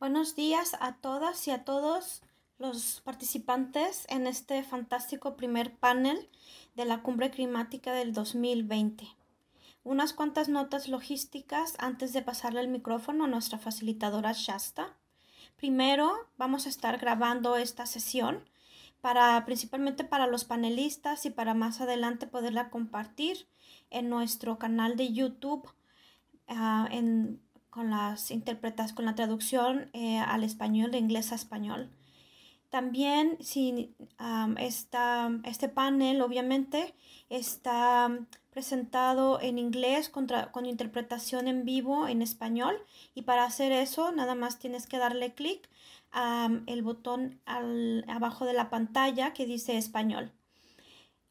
Buenos días a todas y a todos los participantes en este fantástico primer panel de la cumbre climática del 2020. Unas cuantas notas logísticas antes de pasarle el micrófono a nuestra facilitadora Shasta. Primero, vamos a estar grabando esta sesión para principalmente para los panelistas y para más adelante poderla compartir en nuestro canal de YouTube ah, en con las interpretas, con la traducción eh, al español, de inglés a español. También si, este panel obviamente está presentado en inglés con interpretación en vivo en español y para hacer eso nada más tienes que darle clic al botón al, abajo de la pantalla que dice español.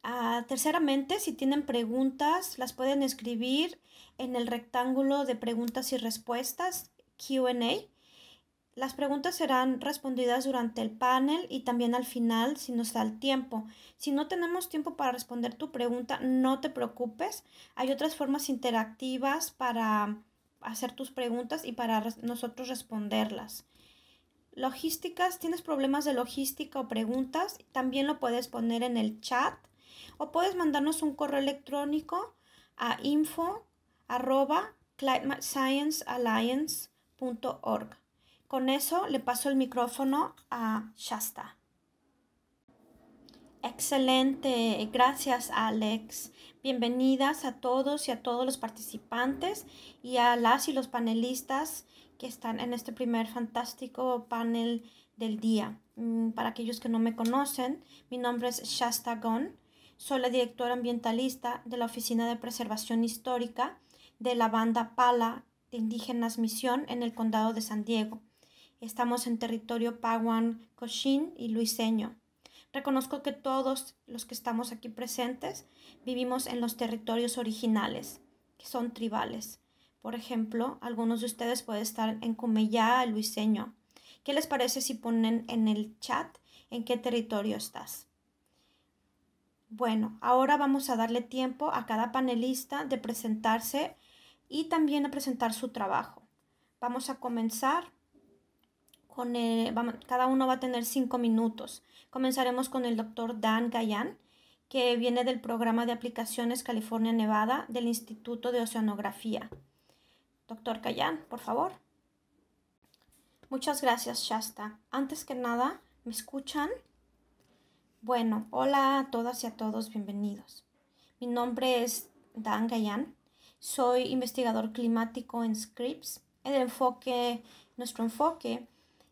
Ah, terceramente, si tienen preguntas, las pueden escribir en el rectángulo de preguntas y respuestas, QA. Las preguntas serán respondidas durante el panel y también al final si nos da el tiempo. Si no tenemos tiempo para responder tu pregunta, no te preocupes. Hay otras formas interactivas para hacer tus preguntas y para nosotros responderlas. Logísticas, tienes problemas de logística o preguntas, también lo puedes poner en el chat o puedes mandarnos un correo electrónico a info arroba climatesciencealliance.org. Con eso le paso el micrófono a Shasta. Excelente, gracias Alex. Bienvenidas a todos y a todos los participantes y a las y los panelistas que están en este primer fantástico panel del día. Mm, para aquellos que no me conocen, mi nombre es Shasta Gon, soy la directora ambientalista de la Oficina de Preservación Histórica de la banda Pala de indígenas Misión en el condado de San Diego. Estamos en territorio Paguan, Cochin y Luiseño. Reconozco que todos los que estamos aquí presentes vivimos en los territorios originales, que son tribales. Por ejemplo, algunos de ustedes pueden estar en Cumellá, Luiseño. ¿Qué les parece si ponen en el chat en qué territorio estás? Bueno, ahora vamos a darle tiempo a cada panelista de presentarse y también a presentar su trabajo. Vamos a comenzar con el, eh, cada uno va a tener cinco minutos. Comenzaremos con el doctor Dan Gayan, que viene del programa de aplicaciones California Nevada del Instituto de Oceanografía. Doctor Gayan, por favor. Muchas gracias, Shasta. Antes que nada, ¿me escuchan? Bueno, hola a todas y a todos, bienvenidos. Mi nombre es Dan Gayan soy investigador climático en Scripps. enfoque, nuestro enfoque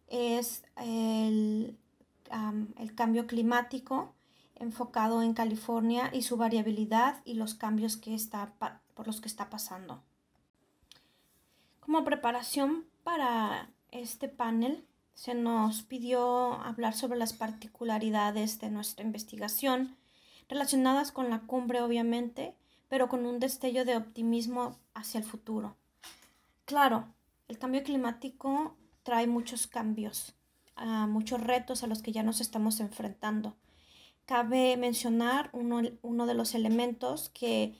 es el, cambio climático enfocado en California y su variabilidad y los cambios que por los que está pasando. Como preparación para este panel, se nos pidió hablar sobre las particularidades de nuestra investigación relacionadas con la cumbre, obviamente, pero con un destello de optimismo hacia el futuro. Claro, el cambio climático trae muchos cambios, ah, muchos retos a los que ya nos estamos enfrentando. Cabe mencionar uno, uno de los elementos que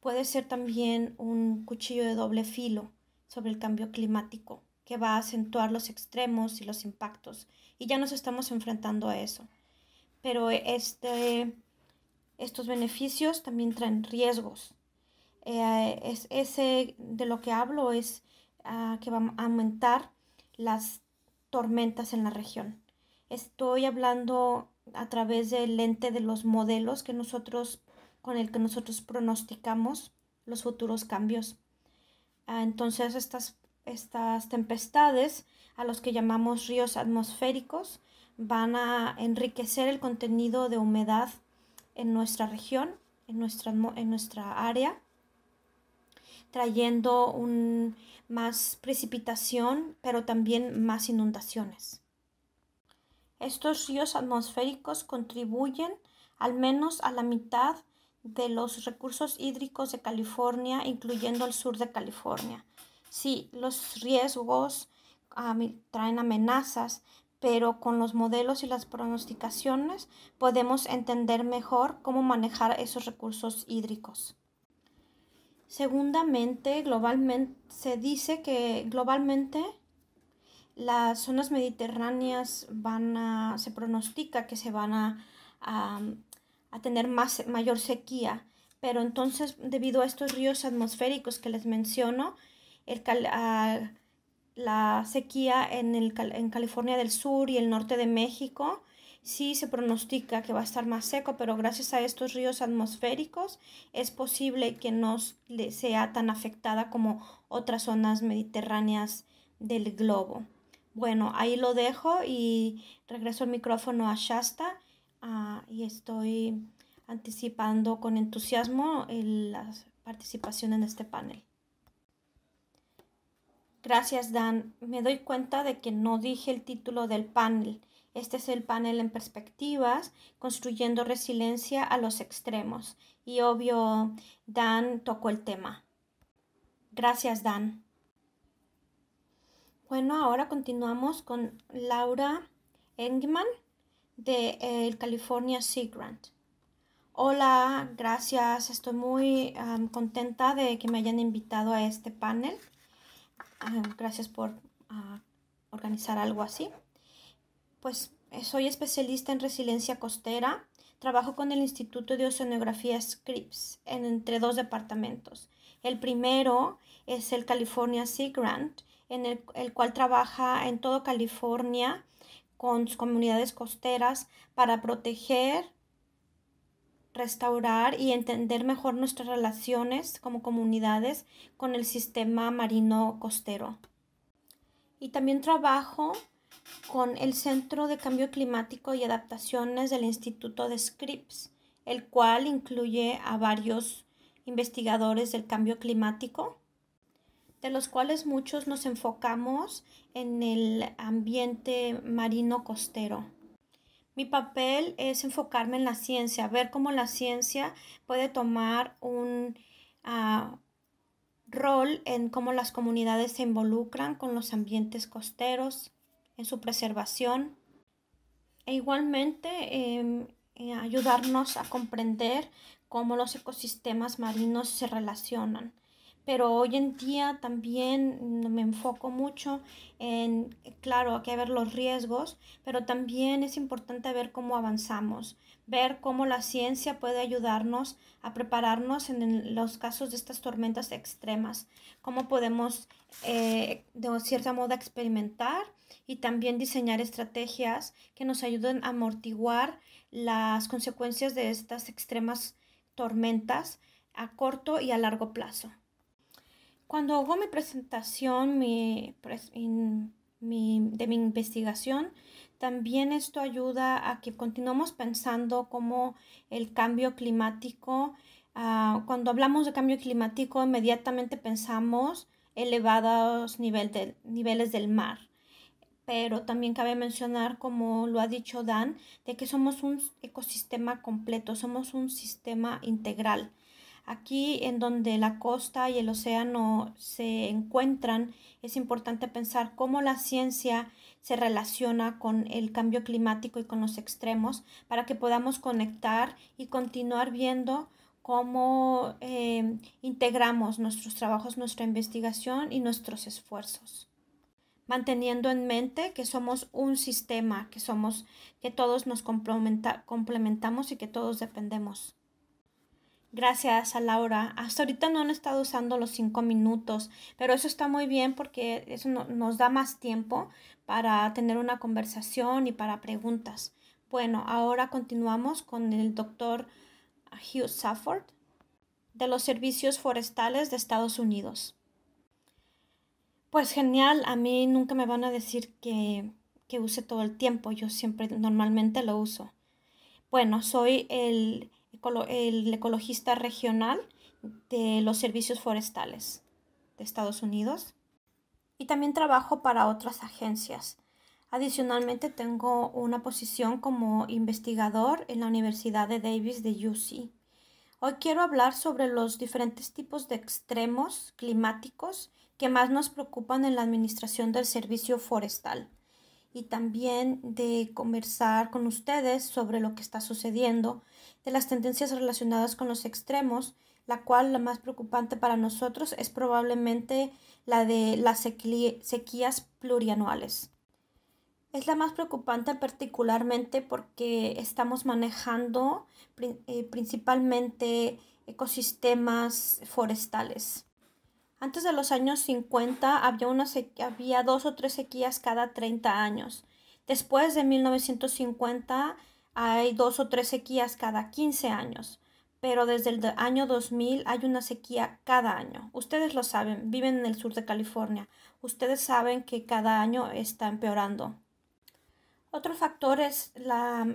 puede ser también un cuchillo de doble filo sobre el cambio climático, que va a acentuar los extremos y los impactos. Y ya nos estamos enfrentando a eso. Pero este estos beneficios también traen riesgos. Eh, es, ese de lo que hablo es ah, que van a aumentar las tormentas en la región. Estoy hablando a través del lente de los modelos que nosotros, con el que nosotros pronosticamos los futuros cambios. Ah, entonces estas, estas tempestades a los que llamamos ríos atmosféricos van a enriquecer el contenido de humedad en nuestra región, en nuestra, en nuestra área, trayendo un, más precipitación, pero también más inundaciones. Estos ríos atmosféricos contribuyen al menos a la mitad de los recursos hídricos de California, incluyendo el sur de California. si los riesgos ah, traen amenazas, pero con los modelos y las pronosticaciones podemos entender mejor cómo manejar esos recursos hídricos. Segundamente, globalmente, se dice que globalmente las zonas mediterráneas van a, se pronostica que se van a, a, tener más, mayor sequía, pero entonces debido a estos ríos atmosféricos que les menciono, el ah, la sequía en, California del Sur y el norte de México. Sí se pronostica que va a estar más seco, pero gracias a estos ríos atmosféricos es posible que no sea tan afectada como otras zonas mediterráneas del globo. Bueno, ahí lo dejo y regreso el micrófono a Shasta ah, y estoy anticipando con entusiasmo la participación en este panel. Gracias, Dan. Me doy cuenta de que no dije el título del panel. Este es el panel en perspectivas, construyendo resiliencia a los extremos. Y obvio, Dan tocó el tema. Gracias, Dan. Bueno, ahora continuamos con Laura Engman de eh, California Sea Grant. Hola, gracias. Estoy muy contenta de que me hayan invitado a este panel. Ah, gracias por ah, organizar algo así. Pues eh, soy especialista en resiliencia costera. Trabajo con el Instituto de Oceanografía Scripps en entre dos departamentos. El primero es el California Sea Grant, en el, cual trabaja en todo California con comunidades costeras para proteger restaurar y entender mejor nuestras relaciones como comunidades con el sistema marino costero. Y también trabajo con el Centro de Cambio Climático y Adaptaciones del Instituto de Scripps, el cual incluye a varios investigadores del cambio climático, de los cuales muchos nos enfocamos en el ambiente marino costero. Mi papel es enfocarme en la ciencia, ver cómo la ciencia puede tomar un ah, rol en cómo las comunidades se involucran con los ambientes costeros, en su preservación. E igualmente, em, eh, ayudarnos a comprender cómo los ecosistemas marinos se relacionan pero hoy en día también me enfoco mucho en, claro, hay que ver los riesgos, pero también es importante ver cómo avanzamos, ver cómo la ciencia puede ayudarnos a prepararnos en los casos de estas tormentas extremas, cómo podemos eh, de cierta modo experimentar y también diseñar estrategias que nos ayuden a amortiguar las consecuencias de estas extremas tormentas a corto y a largo plazo. Cuando hago mi presentación mi, de mi investigación, también esto ayuda a que continuemos pensando cómo el cambio climático, ah, cuando hablamos de cambio climático, inmediatamente pensamos elevados niveles del mar pero también cabe mencionar, como lo ha dicho Dan, de que somos un ecosistema completo, somos un sistema integral. Aquí en donde la costa y el océano se encuentran, es importante pensar cómo la ciencia se relaciona con el cambio climático y con los extremos para que podamos conectar y continuar viendo cómo eh, integramos nuestros trabajos, nuestra investigación y nuestros esfuerzos manteniendo en mente que somos un sistema, que somos, que todos nos complementamos y que todos dependemos. Gracias a Laura. Hasta ahorita no han estado usando los cinco minutos, pero eso está muy bien porque eso nos da más tiempo para tener una conversación y para preguntas. Bueno, ahora continuamos con el doctor Hugh Safford de los Servicios Forestales de Estados Unidos. Pues genial, a mí nunca me van a decir que use todo el tiempo, yo siempre normalmente lo uso. Bueno, soy el el ecologista regional de los servicios forestales de Estados Unidos. Y también trabajo para otras agencias. Adicionalmente tengo una posición como investigador en la Universidad de Davis de UC. Hoy quiero hablar sobre los diferentes tipos de extremos climáticos que más nos preocupan en la administración del servicio forestal y también de conversar con ustedes sobre lo que está sucediendo de las tendencias relacionadas con los extremos, la cual la más preocupante para nosotros es probablemente la de las sequías plurianuales. Es la más preocupante particularmente porque estamos manejando eh, principalmente ecosistemas forestales. Antes de los años 50 había, una había dos o tres sequías cada 30 años. Después de 1950 hay dos o tres sequías cada 15 años, pero desde el año 2000 hay una sequía cada año. Ustedes lo saben, viven en el sur de California. Ustedes saben que cada año está empeorando. Otro factor es la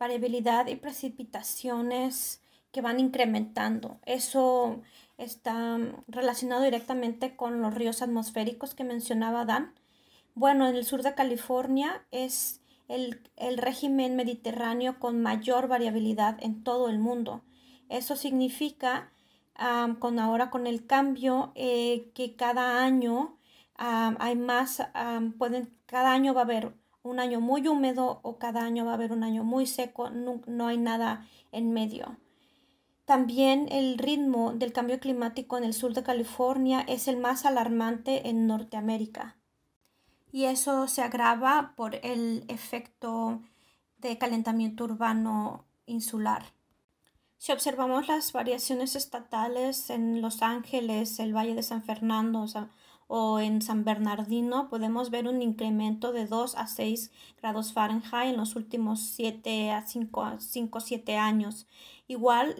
variabilidad y precipitaciones que van incrementando. Eso está mm, relacionado directamente con los ríos atmosféricos que mencionaba Dan. Bueno, en el sur de California es el, régimen mediterráneo con mayor variabilidad en todo el mundo. Eso significa, con ahora con el cambio, eh, que cada año hay más, pueden, cada año va a haber un año muy húmedo o cada año va a haber un año muy seco, no, no hay nada en medio. También el ritmo del cambio climático en el sur de California es el más alarmante en Norteamérica y eso se agrava por el efecto de calentamiento urbano insular. Si observamos las variaciones estatales en Los Ángeles, el Valle de San Fernando o en San Bernardino, podemos ver un incremento de 2 a 6 grados Fahrenheit en los últimos 7 a 5, o 7 años. Igual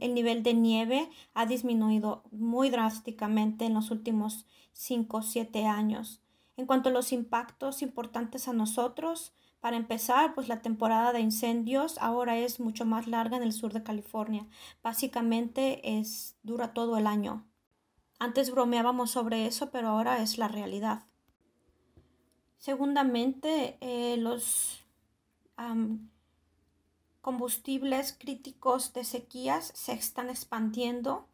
el nivel de nieve ha disminuido muy drásticamente en los últimos 5 7 años. En cuanto a los impactos importantes a nosotros, para empezar, pues la temporada de incendios ahora es mucho más larga en el sur de California. Básicamente es dura todo el año. Antes bromeábamos sobre eso, pero ahora es la realidad. Segundamente, eh, los combustibles críticos de sequías se están expandiendo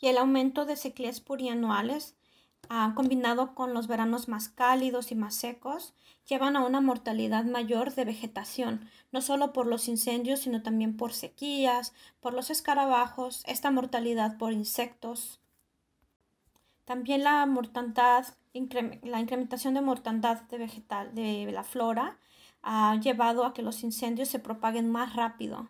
y el aumento de sequías plurianuales Ah, combinado con los veranos más cálidos y más secos, llevan a una mortalidad mayor de vegetación, no solo por los incendios, sino también por sequías, por los escarabajos, esta mortalidad por insectos. También la mortandad, la incrementación de mortandad de vegetal, de la flora, ha llevado a que los incendios se propaguen más rápido.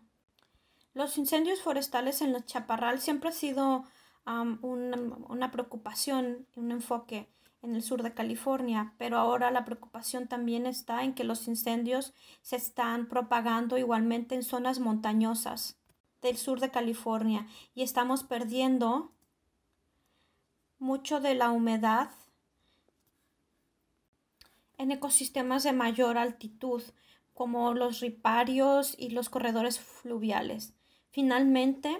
Los incendios forestales en los chaparral siempre han sido una, preocupación y un enfoque en el sur de California, pero ahora la preocupación también está en que los incendios se están propagando igualmente en zonas montañosas del sur de California y estamos perdiendo mucho de la humedad en ecosistemas de mayor altitud, como los riparios y los corredores fluviales. Finalmente,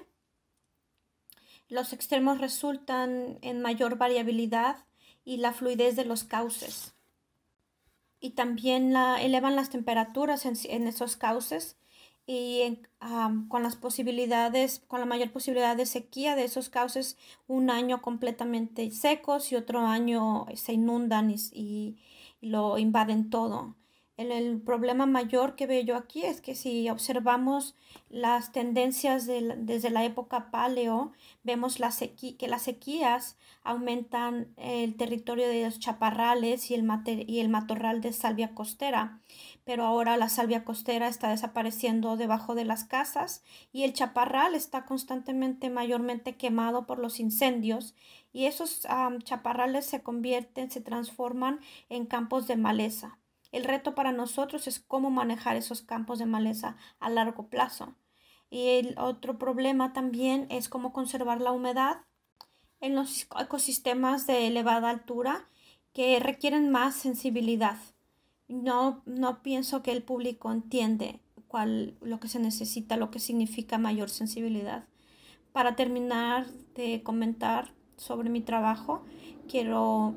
los extremos resultan en mayor variabilidad y la fluidez de los cauces. Y también la, elevan las temperaturas en, esos cauces y con las posibilidades, con la mayor posibilidad de sequía de esos cauces, un año completamente secos y otro año se inundan y lo invaden todo. El, problema mayor que veo yo aquí es que si observamos las tendencias desde la época paleo, vemos que las sequías aumentan el territorio de los chaparrales y el, matorral de salvia costera, pero ahora la salvia costera está desapareciendo debajo de las casas y el chaparral está constantemente mayormente quemado por los incendios y esos chaparrales se convierten, se transforman en campos de maleza. El reto para nosotros es cómo manejar esos campos de maleza a largo plazo. Y el otro problema también es cómo conservar la humedad en los ecosistemas de elevada altura que requieren más sensibilidad. No, no pienso que el público entiende cuál, lo que se necesita, lo que significa mayor sensibilidad. Para terminar de comentar sobre mi trabajo, quiero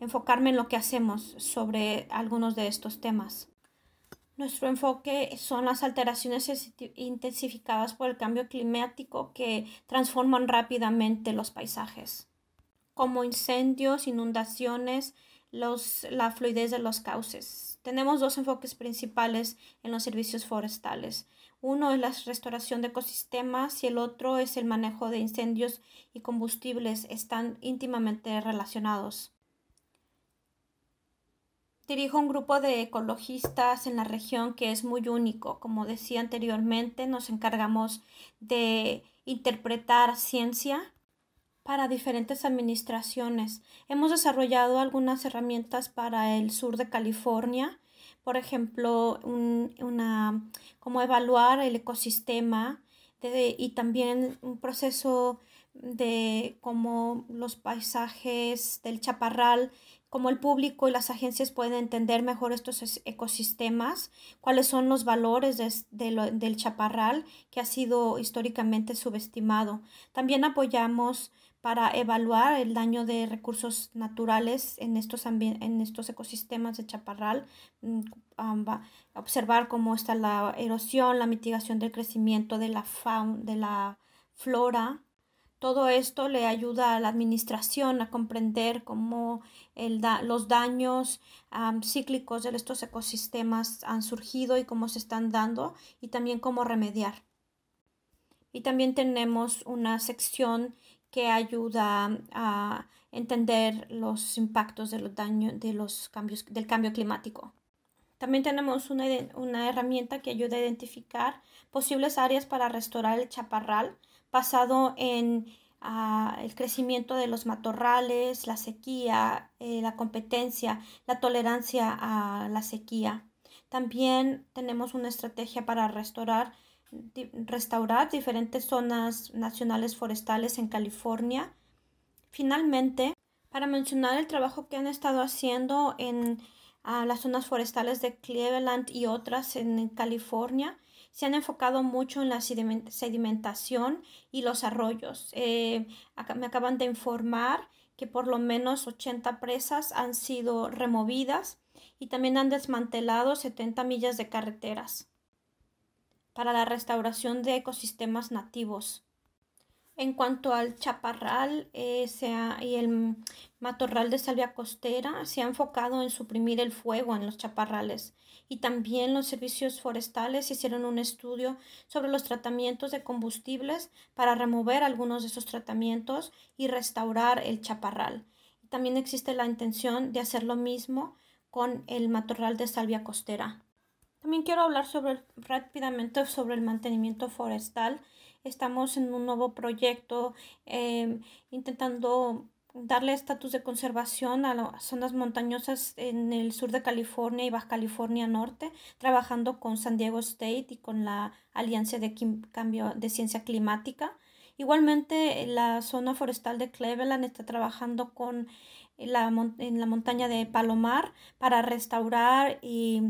enfocarme en lo que hacemos sobre algunos de estos temas. Nuestro enfoque son las alteraciones intensificadas por el cambio climático que transforman rápidamente los paisajes, como incendios, inundaciones, la fluidez de los cauces. Tenemos dos enfoques principales en los servicios forestales. Uno es la restauración de ecosistemas y el otro es el manejo de incendios y combustibles. Están íntimamente relacionados dirijo un grupo de ecologistas en la región que es muy único. Como decía anteriormente, nos encargamos de interpretar ciencia para diferentes administraciones. Hemos desarrollado algunas herramientas para el sur de California, por ejemplo, una, cómo evaluar el ecosistema y también un proceso de cómo los paisajes del chaparral cómo el público y las agencias pueden entender mejor estos ecosistemas, cuáles son los valores del chaparral que ha sido históricamente subestimado. También apoyamos para evaluar el daño de recursos naturales en estos, en estos ecosistemas de chaparral, mm, observar cómo está la erosión, la mitigación del crecimiento de la, fauna, de la flora, todo esto le ayuda a la administración a comprender cómo los daños cíclicos de estos ecosistemas han surgido y cómo se están dando y también cómo remediar. Y también tenemos una sección que ayuda a entender los impactos de los daños de los cambios del cambio climático. También tenemos una, una herramienta que ayuda a identificar posibles áreas para restaurar el chaparral basado en ah, el crecimiento de los matorrales, la sequía, eh, la competencia, la tolerancia a la sequía. También tenemos una estrategia para restaurar, restaurar diferentes zonas nacionales forestales en California. Finalmente, para mencionar el trabajo que han estado haciendo en ah, las zonas forestales de Cleveland y otras en California, se han enfocado mucho en la sedimentación y los arroyos. Eh, me acaban de informar que por lo menos 80 presas han sido removidas y también han desmantelado 70 millas de carreteras para la restauración de ecosistemas nativos. En cuanto al chaparral eh, y el matorral de salvia costera, se ha enfocado en suprimir el fuego en los chaparrales y también los servicios forestales hicieron un estudio sobre los tratamientos de combustibles para remover algunos de esos tratamientos y restaurar el chaparral. También existe la intención de hacer lo mismo con el matorral de salvia costera. También quiero hablar rápidamente sobre el mantenimiento forestal estamos en un nuevo proyecto em, intentando darle estatus de conservación a las zonas montañosas en el sur de California y Baja California Norte, trabajando con San Diego State y con la Alianza de Cambio de Ciencia Climática. Igualmente, la zona forestal de Cleveland está trabajando con la, en la montaña de Palomar para restaurar y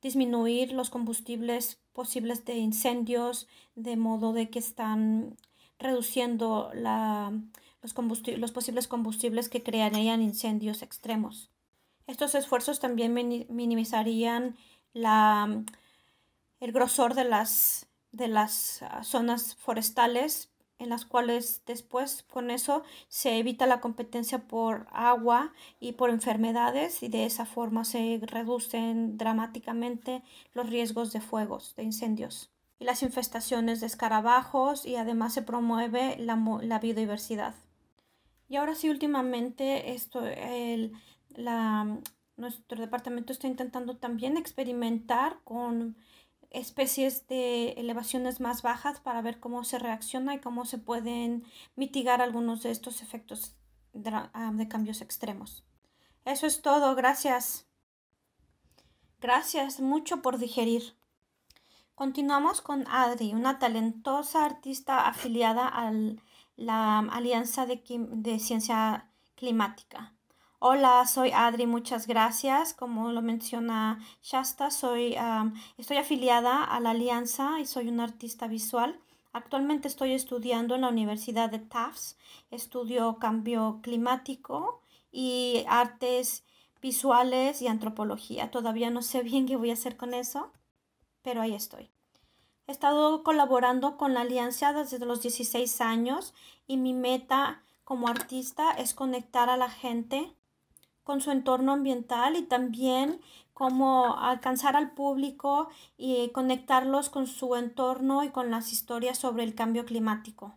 disminuir los combustibles posibles de incendios, de modo de que están reduciendo los, los, posibles combustibles que crearían incendios extremos. Estos esfuerzos también minimizarían el grosor de de las ah, zonas forestales en las cuales después con eso se evita la competencia por agua y por enfermedades y de esa forma se reducen dramáticamente los riesgos de fuegos, de incendios y las infestaciones de escarabajos y además se promueve la, biodiversidad. Y ahora sí, últimamente esto, nuestro departamento está intentando también experimentar con especies de elevaciones más bajas para ver cómo se reacciona y cómo se pueden mitigar algunos de estos efectos ah, de, cambios extremos. Eso es todo, gracias. Gracias mucho por digerir. Continuamos con Adri, una talentosa artista afiliada a la Alianza de Ciencia Climática. Hola, soy Adri, muchas gracias. Como lo menciona Shasta, soy, estoy afiliada a la Alianza y soy una artista visual. Actualmente estoy estudiando en la Universidad de Tufts, estudio cambio climático y artes visuales y antropología. Todavía no sé bien qué voy a hacer con eso, pero ahí estoy. He estado colaborando con la Alianza desde los 16 años y mi meta como artista es conectar a la gente con su entorno ambiental y también cómo alcanzar al público y conectarlos con su entorno y con las historias sobre el cambio climático.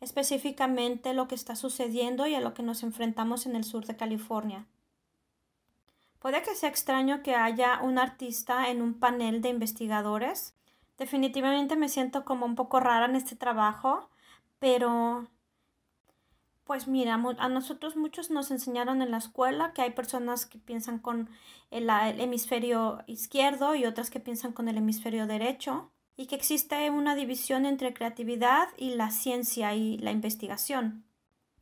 Específicamente lo que está sucediendo y a lo que nos enfrentamos en el sur de California. Puede que sea extraño que haya un artista en un panel de investigadores. Definitivamente me siento como un poco rara en este trabajo, pero pues mira, a nosotros muchos nos enseñaron en la escuela que hay personas que piensan con el, hemisferio izquierdo y otras que piensan con el hemisferio derecho y que existe una división entre creatividad y la ciencia y la investigación.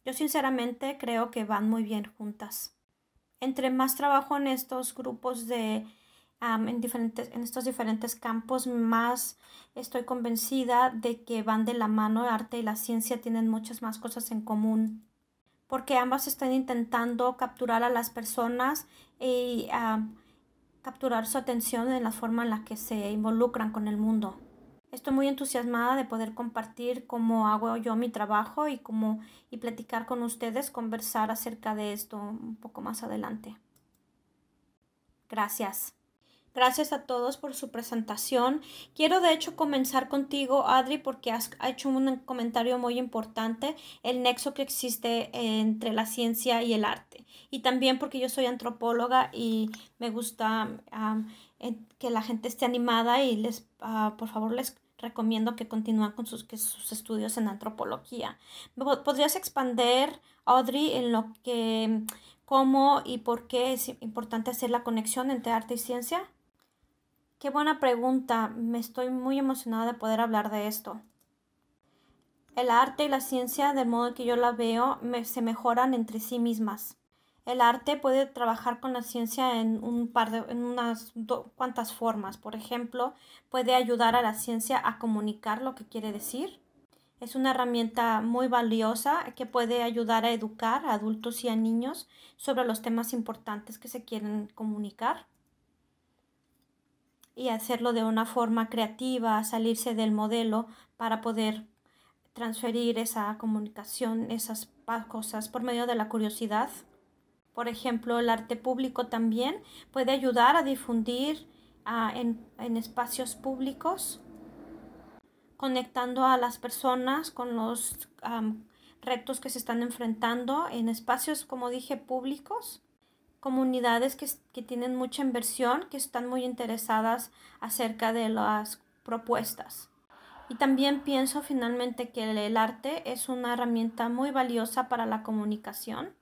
Yo sinceramente creo que van muy bien juntas. Entre más trabajo en estos grupos de en, en estos diferentes campos, más estoy convencida de que van de la mano el arte y la ciencia, tienen muchas más cosas en común porque ambas están intentando capturar a las personas y capturar su atención en la forma en la que se involucran con el mundo. Estoy muy entusiasmada de poder compartir cómo hago yo mi trabajo y cómo y platicar con ustedes, conversar acerca de esto un poco más adelante. Gracias. Gracias a todos por su presentación. Quiero de hecho comenzar contigo, Adri, porque has hecho un comentario muy importante, el nexo que existe entre la ciencia y el arte. Y también porque yo soy antropóloga y me gusta que la gente esté animada y les, ah, por favor, les recomiendo que continúen con sus, estudios en antropología. ¿Podrías expander, Audrey, en lo que, cómo y por qué es importante hacer la conexión entre arte y ciencia? Qué buena pregunta. Me estoy muy emocionada de poder hablar de esto. El arte y la ciencia, del modo que yo la veo, se mejoran entre sí mismas. El arte puede trabajar con la ciencia en, un par de, en unas cuantas formas. Por ejemplo, puede ayudar a la ciencia a comunicar lo que quiere decir. Es una herramienta muy valiosa que puede ayudar a educar a adultos y a niños sobre los temas importantes que se quieren comunicar y hacerlo de una forma creativa, salirse del modelo para poder transferir esa comunicación, esas cosas por medio de la curiosidad. Por ejemplo, el arte público también puede ayudar a difundir ah, en, espacios públicos, conectando a las personas con los retos que se están enfrentando en espacios, como dije, públicos comunidades que, tienen mucha inversión, que están muy interesadas acerca de las propuestas. Y también pienso finalmente que el arte es una herramienta muy valiosa para la comunicación.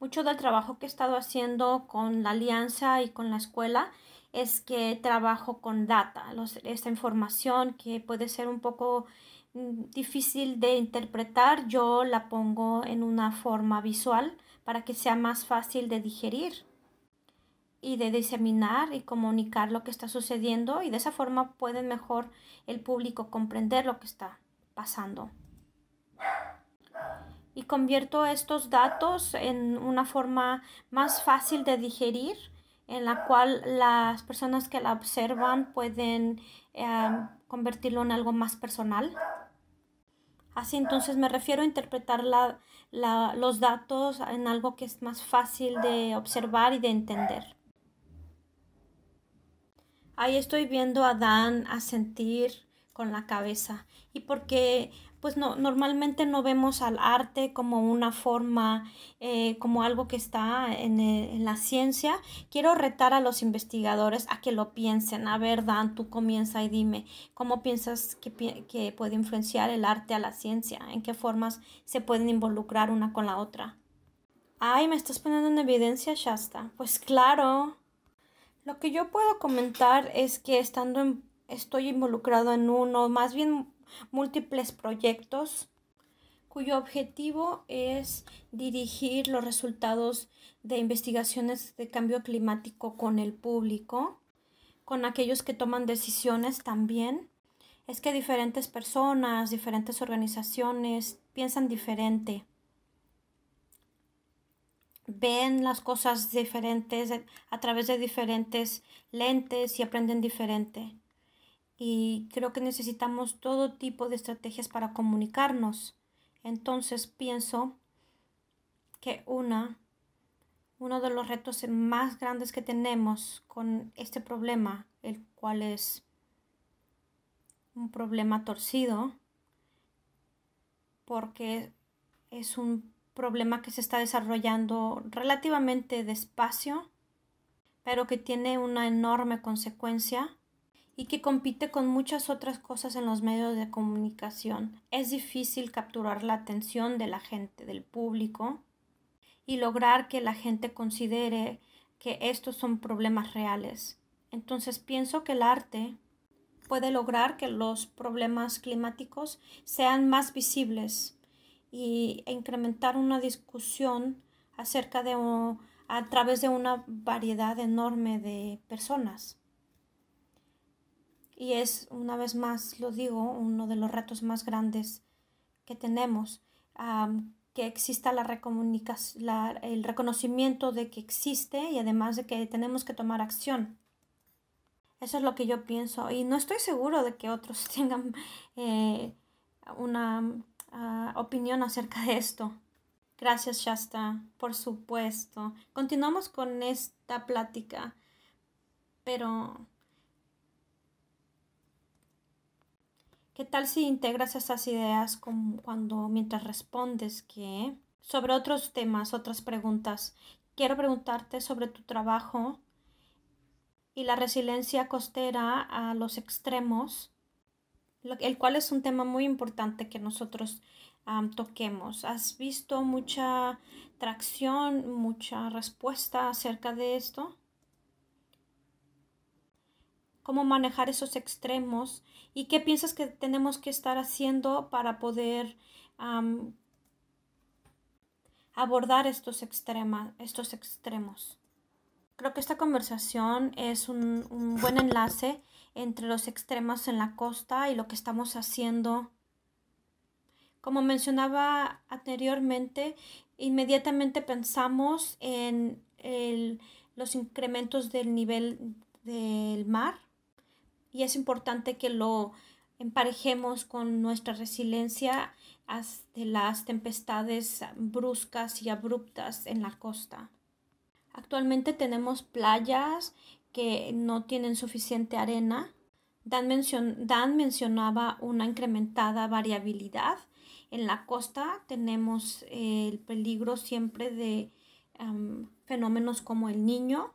Mucho del trabajo que he estado haciendo con la alianza y con la escuela es que trabajo con data, esta información que puede ser un poco mm, difícil de interpretar, yo la pongo en una forma visual para que sea más fácil de digerir y de diseminar y comunicar lo que está sucediendo y de esa forma puede mejor el público comprender lo que está pasando. Y convierto estos datos en una forma más fácil de digerir, en la cual las personas que la observan pueden eh, convertirlo en algo más personal. Así entonces me refiero a interpretar los datos en algo que es más fácil de observar y de entender. Ahí estoy viendo a Dan asentir con la cabeza y porque pues no, normalmente no vemos al arte como una forma, eh, como algo que está eh, en, la ciencia. Quiero retar a los investigadores a que lo piensen. A ver, Dan, tú comienza y dime, ¿cómo piensas que, puede influenciar el arte a la ciencia? ¿En qué formas se pueden involucrar una con la otra? Ay, me estás poniendo en evidencia, Shasta. Pues claro. Lo que yo puedo comentar es que estando en, estoy involucrado en uno, más bien múltiples proyectos cuyo objetivo es dirigir los resultados de investigaciones de cambio climático con el público, con aquellos que toman decisiones también. Es que diferentes personas, diferentes organizaciones piensan diferente, ven las cosas diferentes a través de diferentes lentes y aprenden diferente y creo que necesitamos todo tipo de estrategias para comunicarnos. Entonces pienso que una, uno de los retos más grandes que tenemos con este problema, el cual es un problema torcido, porque es un problema que se está desarrollando relativamente despacio, pero que tiene una enorme consecuencia y que compite con muchas otras cosas en los medios de comunicación. Es difícil capturar la atención de la gente, del público, y lograr que la gente considere que estos son problemas reales. Entonces pienso que el arte puede lograr que los problemas climáticos sean más visibles y e incrementar una discusión acerca de a través de una variedad enorme de personas y es, una vez más, lo digo, uno de los retos más grandes que tenemos, que exista la, la el reconocimiento de que existe y además de que tenemos que tomar acción. Eso es lo que yo pienso y no estoy seguro de que otros tengan eh, una ah, opinión acerca de esto. Gracias Shasta, por supuesto. Continuamos con esta plática, pero ¿Qué tal si integras esas ideas cuando mientras respondes que sobre otros temas, otras preguntas? Quiero preguntarte sobre tu trabajo y la resiliencia costera a los extremos, el cual es un tema muy importante que nosotros toquemos. ¿Has visto mucha tracción, mucha respuesta acerca de esto? cómo manejar esos extremos y qué piensas que tenemos que estar haciendo para poder abordar estos, extremos. Creo que esta conversación es un, buen enlace entre los extremos en la costa y lo que estamos haciendo. Como mencionaba anteriormente, inmediatamente pensamos en los incrementos del nivel del mar y es importante que lo emparejemos con nuestra resiliencia ante las tempestades bruscas y abruptas en la costa. Actualmente tenemos playas que no tienen suficiente arena. Dan, Dan mencionaba una incrementada variabilidad. En la costa tenemos el peligro siempre de em, fenómenos como el niño,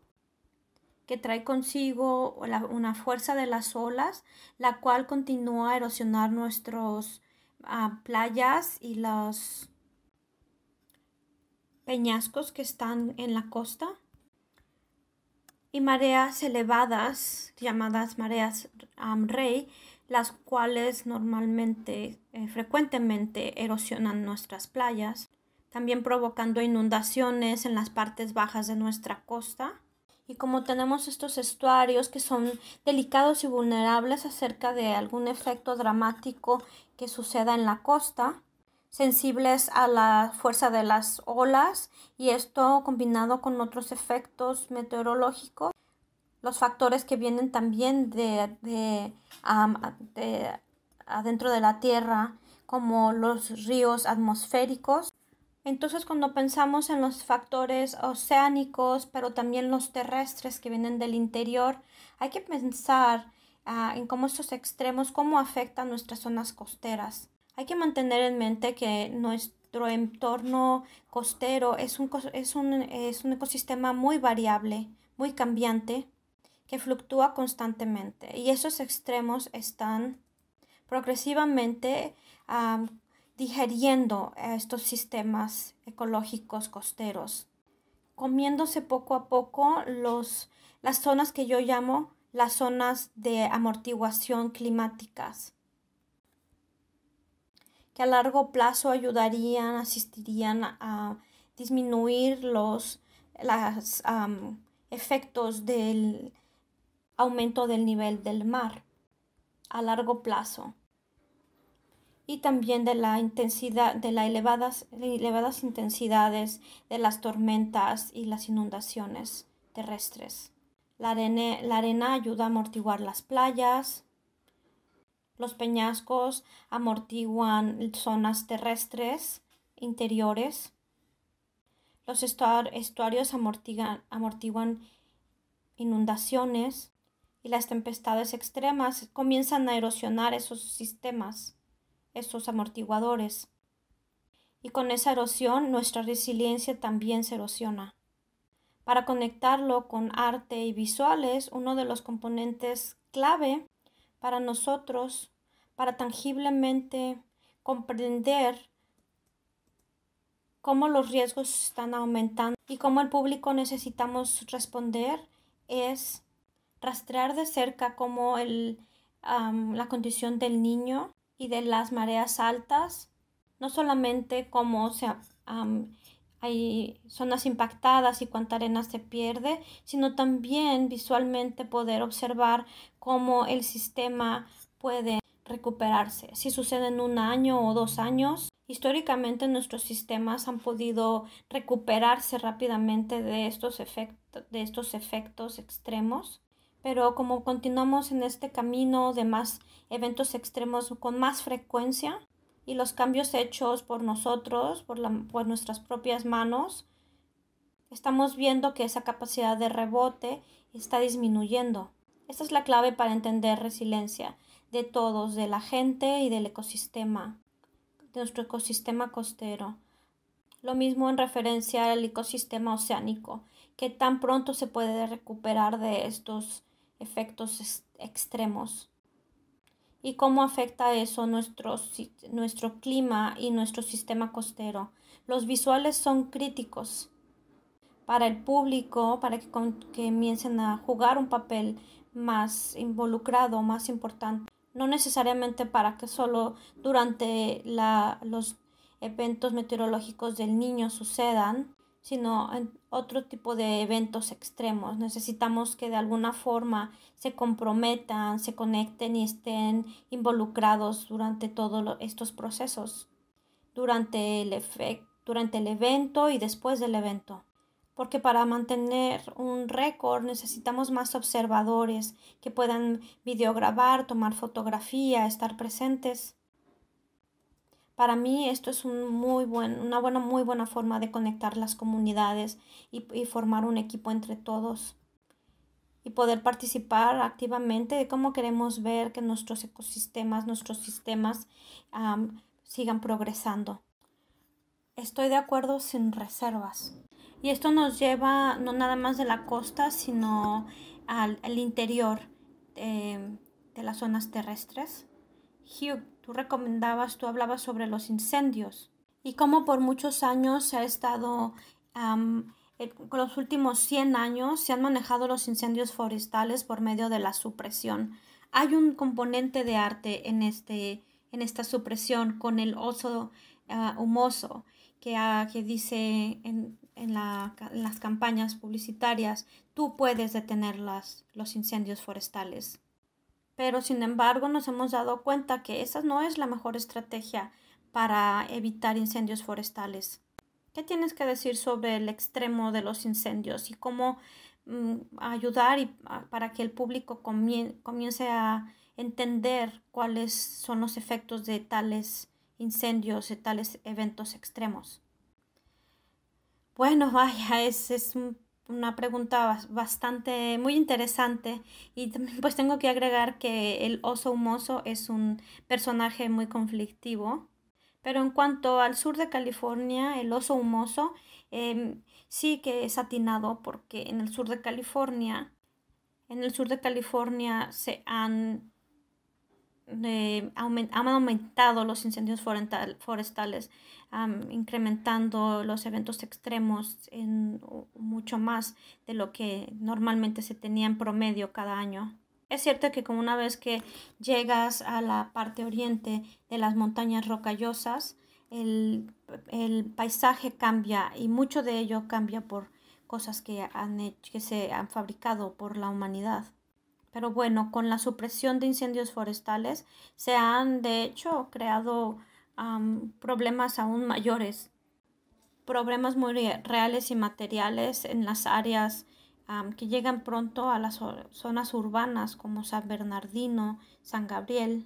que trae consigo una fuerza de las olas, la cual continúa a erosionar nuestras ah, playas y los peñascos que están en la costa. Y mareas elevadas, llamadas mareas amrey, rey, las cuales normalmente, eh, frecuentemente erosionan nuestras playas, también provocando inundaciones en las partes bajas de nuestra costa y como tenemos estos estuarios que son delicados y vulnerables acerca de algún efecto dramático que suceda en la costa, sensibles a la fuerza de las olas y esto combinado con otros efectos meteorológicos, los factores que vienen también de, de adentro de la Tierra, como los ríos atmosféricos, entonces cuando pensamos en los factores oceánicos, pero también los terrestres que vienen del interior, hay que pensar ah, en cómo estos extremos, cómo afectan nuestras zonas costeras. Hay que mantener en mente que nuestro entorno costero es un, es un, ecosistema muy variable, muy cambiante, que fluctúa constantemente y esos extremos están progresivamente ah, digeriendo estos sistemas ecológicos costeros, comiéndose poco a poco las zonas que yo llamo las zonas de amortiguación climáticas, que a largo plazo ayudarían, asistirían a disminuir los efectos del aumento del nivel del mar a largo plazo y también de la intensidad, de las elevadas, elevadas intensidades de las tormentas y las inundaciones terrestres. La arena, la arena ayuda a amortiguar las playas, los peñascos amortiguan zonas terrestres interiores, los estuarios amortiguan inundaciones y las tempestades extremas comienzan a erosionar esos sistemas estos amortiguadores. Y con esa erosión nuestra resiliencia también se erosiona. Para conectarlo con arte y visuales, uno de los componentes clave para nosotros, para tangiblemente comprender cómo los riesgos están aumentando y cómo el público necesitamos responder es rastrear de cerca cómo la condición del niño y de las mareas altas, no solamente cómo se, hay zonas impactadas y cuánta arena se pierde, sino también visualmente poder observar cómo el sistema puede recuperarse. Si sucede en un año o dos años, históricamente nuestros sistemas han podido recuperarse rápidamente de estos, de estos efectos extremos pero como continuamos en este camino de más eventos extremos con más frecuencia y los cambios hechos por nosotros, por, por nuestras propias manos, estamos viendo que esa capacidad de rebote está disminuyendo. Esta es la clave para entender resiliencia de todos, de la gente y del ecosistema, de nuestro ecosistema costero. Lo mismo en referencia al ecosistema oceánico, que tan pronto se puede recuperar de estos efectos extremos y cómo afecta eso nuestro, clima y nuestro sistema costero. Los visuales son críticos para el público, para que, que comiencen a jugar un papel más involucrado, más importante. No necesariamente para que solo durante los eventos meteorológicos del niño sucedan, sino en otro tipo de eventos extremos. Necesitamos que de alguna forma se comprometan, se conecten y estén involucrados durante todos estos procesos, durante el, durante el evento y después del evento. Porque para mantener un récord necesitamos más observadores que puedan videograbar, tomar fotografía, estar presentes. Para mí esto es un muy una buena, muy buena forma de conectar las comunidades y, formar un equipo entre todos y poder participar activamente de cómo queremos ver que nuestros ecosistemas, nuestros sistemas sigan progresando. Estoy de acuerdo sin reservas. Y esto nos lleva no nada más de la costa, sino al, interior eh, de las zonas terrestres. Hugh Tú recomendabas, tú hablabas sobre los incendios y cómo por muchos años se ha estado, eh, con los últimos 100 años se han manejado los incendios forestales por medio de la supresión. Hay un componente de arte en, este, en esta supresión con el oso ah, humoso que, ah, dice en, las campañas publicitarias, tú puedes detener los incendios forestales. Pero sin embargo nos hemos dado cuenta que esa no es la mejor estrategia para evitar incendios forestales. ¿Qué tienes que decir sobre el extremo de los incendios y cómo mm, ayudar ah, para que el público comience a entender cuáles son los efectos de tales incendios, de tales eventos extremos? Bueno, vaya, es un una pregunta bastante, muy interesante. Y pues tengo que agregar que el oso humoso es un personaje muy conflictivo. Pero en cuanto al sur de California, el oso humoso em, sí que es atinado porque en el sur de California, en el sur de California se han eh, aumentado los incendios forestales incrementando los eventos extremos en mucho más de lo que normalmente se tenía en promedio cada año. Es cierto que como una vez que llegas a la parte oriente de las montañas rocallosas, el, paisaje cambia y mucho de ello cambia por cosas que, han que se han fabricado por la humanidad. Pero bueno, con la supresión de incendios forestales se han de hecho creado problemas aún mayores, problemas muy reales y materiales en las áreas que llegan pronto a las zonas urbanas como San Bernardino, San Gabriel,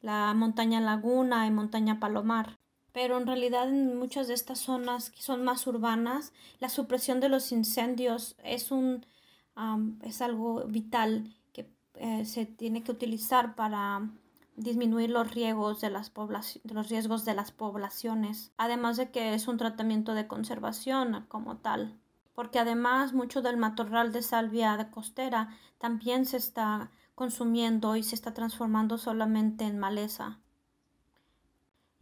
la montaña Laguna y montaña Palomar. Pero en realidad en muchas de estas zonas que son más urbanas, la supresión de los incendios es, un, es algo vital que eh, se tiene que utilizar para disminuir los riesgos de, las los riesgos de las poblaciones, además de que es un tratamiento de conservación como tal, porque además mucho del matorral de salvia de costera también se está consumiendo y se está transformando solamente en maleza.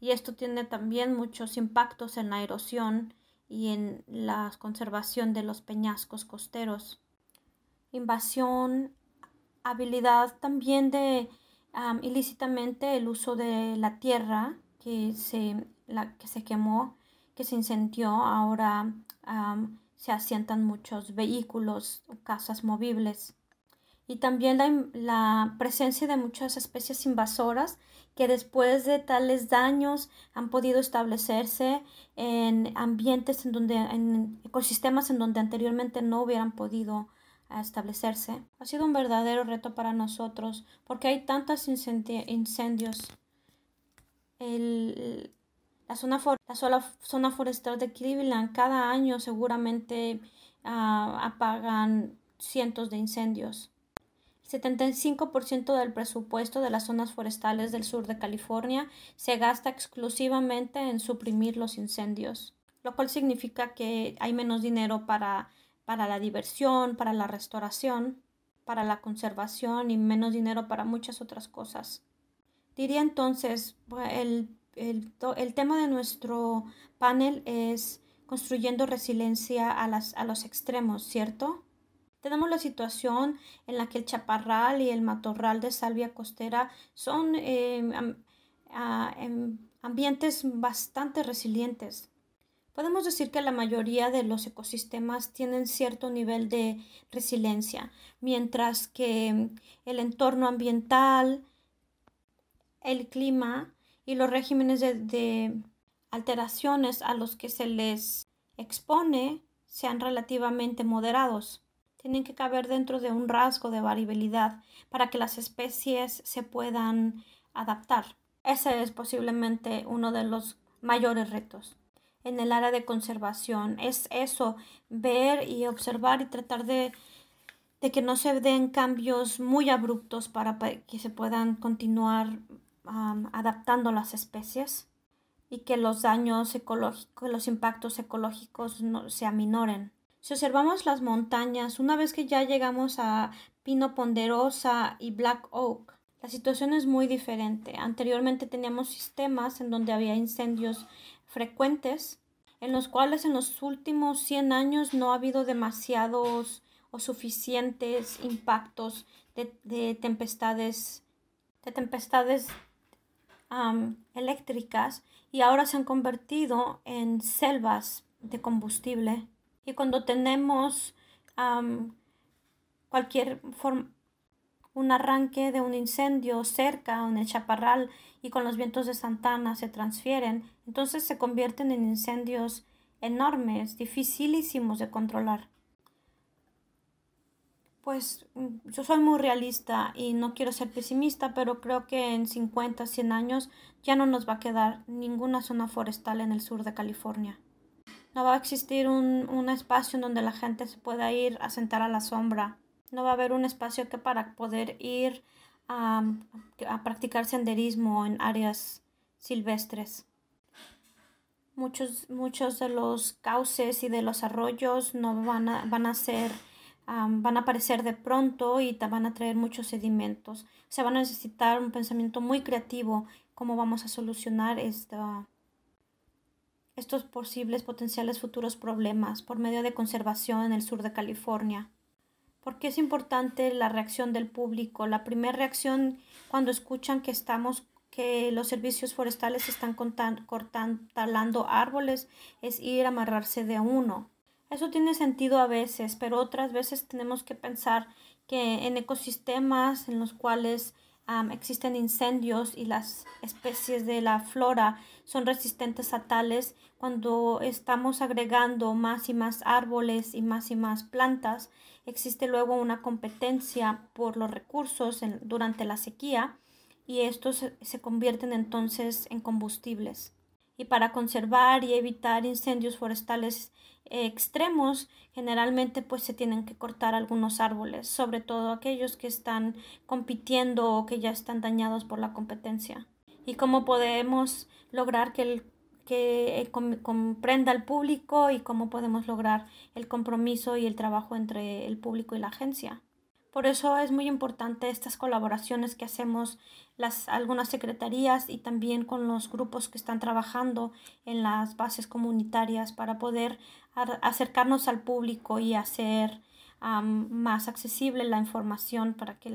Y esto tiene también muchos impactos en la erosión y en la conservación de los peñascos costeros. Invasión, habilidad también de ilícitamente el uso de la tierra que se, que se quemó, que se incendió. Ahora se asientan muchos vehículos, o casas movibles. Y también la, la presencia de muchas especies invasoras que después de tales daños han podido establecerse en ambientes en donde, en ecosistemas en donde anteriormente no hubieran podido establecerse, ha sido un verdadero reto para nosotros porque hay tantos incendios. la, zona zona forestal de Cleveland cada año seguramente ah, apagan cientos de incendios. El 75% del presupuesto de las zonas forestales del sur de California se gasta exclusivamente en suprimir los incendios, lo cual significa que hay menos dinero para para la diversión, para la restauración, para la conservación y menos dinero para muchas otras cosas. Diría entonces, el, tema de nuestro panel es construyendo resiliencia a, los extremos, ¿cierto? Tenemos la situación en la que el chaparral y el matorral de salvia costera son eh, ah, em, ambientes bastante resilientes. Podemos decir que la mayoría de los ecosistemas tienen cierto nivel de resiliencia, mientras que mm, el entorno ambiental, el clima y los regímenes de, alteraciones a los que se les expone sean relativamente moderados. Tienen que caber dentro de un rasgo de variabilidad para que las especies se puedan adaptar. Ese es posiblemente uno de los mayores retos en el área de conservación. Es eso, ver y observar y tratar de, de que no se den cambios muy abruptos para que se puedan continuar adaptando las especies y que los daños ecológicos, los impactos ecológicos no, se aminoren. Si observamos las montañas, una vez que ya llegamos a Pino Ponderosa y Black Oak, la situación es muy diferente. Anteriormente teníamos sistemas en donde había incendios frecuentes en los cuales en los últimos 100 años no ha habido demasiados o suficientes impactos de, tempestades, de tempestades eléctricas y ahora se han convertido en selvas de combustible. Y cuando tenemos cualquier forma un arranque de un incendio cerca en el chaparral y con los vientos de Santana se transfieren, entonces se convierten en incendios enormes, dificilísimos de controlar. Pues mm, yo soy muy realista y no quiero ser pesimista, pero creo que en 50, 100 años ya no nos va a quedar ninguna zona forestal en el sur de California. No va a existir un, un espacio en donde la gente se pueda ir a sentar a la sombra, no va a haber un espacio que para poder ir a, practicar senderismo en áreas silvestres. Muchos, muchos de los cauces y de los arroyos no van a, van a aparecer de pronto y van a traer muchos sedimentos. Se va a necesitar un pensamiento muy creativo cómo vamos a solucionar estos posibles potenciales futuros problemas por medio de conservación en el sur de California porque es importante la reacción del público. La primera reacción cuando escuchan que estamos que los servicios forestales están cortando, talando árboles es ir a amarrarse de uno. Eso tiene sentido a veces, pero otras veces tenemos que pensar que en ecosistemas en los cuales existen incendios y las especies de la flora son resistentes a tales. Cuando estamos agregando más y más árboles y más y más plantas, existe luego una competencia por los recursos durante la sequía y estos se convierten entonces en combustibles y para conservar y evitar incendios forestales eh, extremos, generalmente pues se tienen que cortar algunos árboles, sobre todo aquellos que están compitiendo o que ya están dañados por la competencia. Y cómo podemos lograr que, que eh, comprenda el público y cómo podemos lograr el compromiso y el trabajo entre el público y la agencia. Por eso es muy importante estas colaboraciones que hacemos las algunas secretarías y también con los grupos que están trabajando en las bases comunitarias para poder acercarnos al público y hacer más accesible la información para que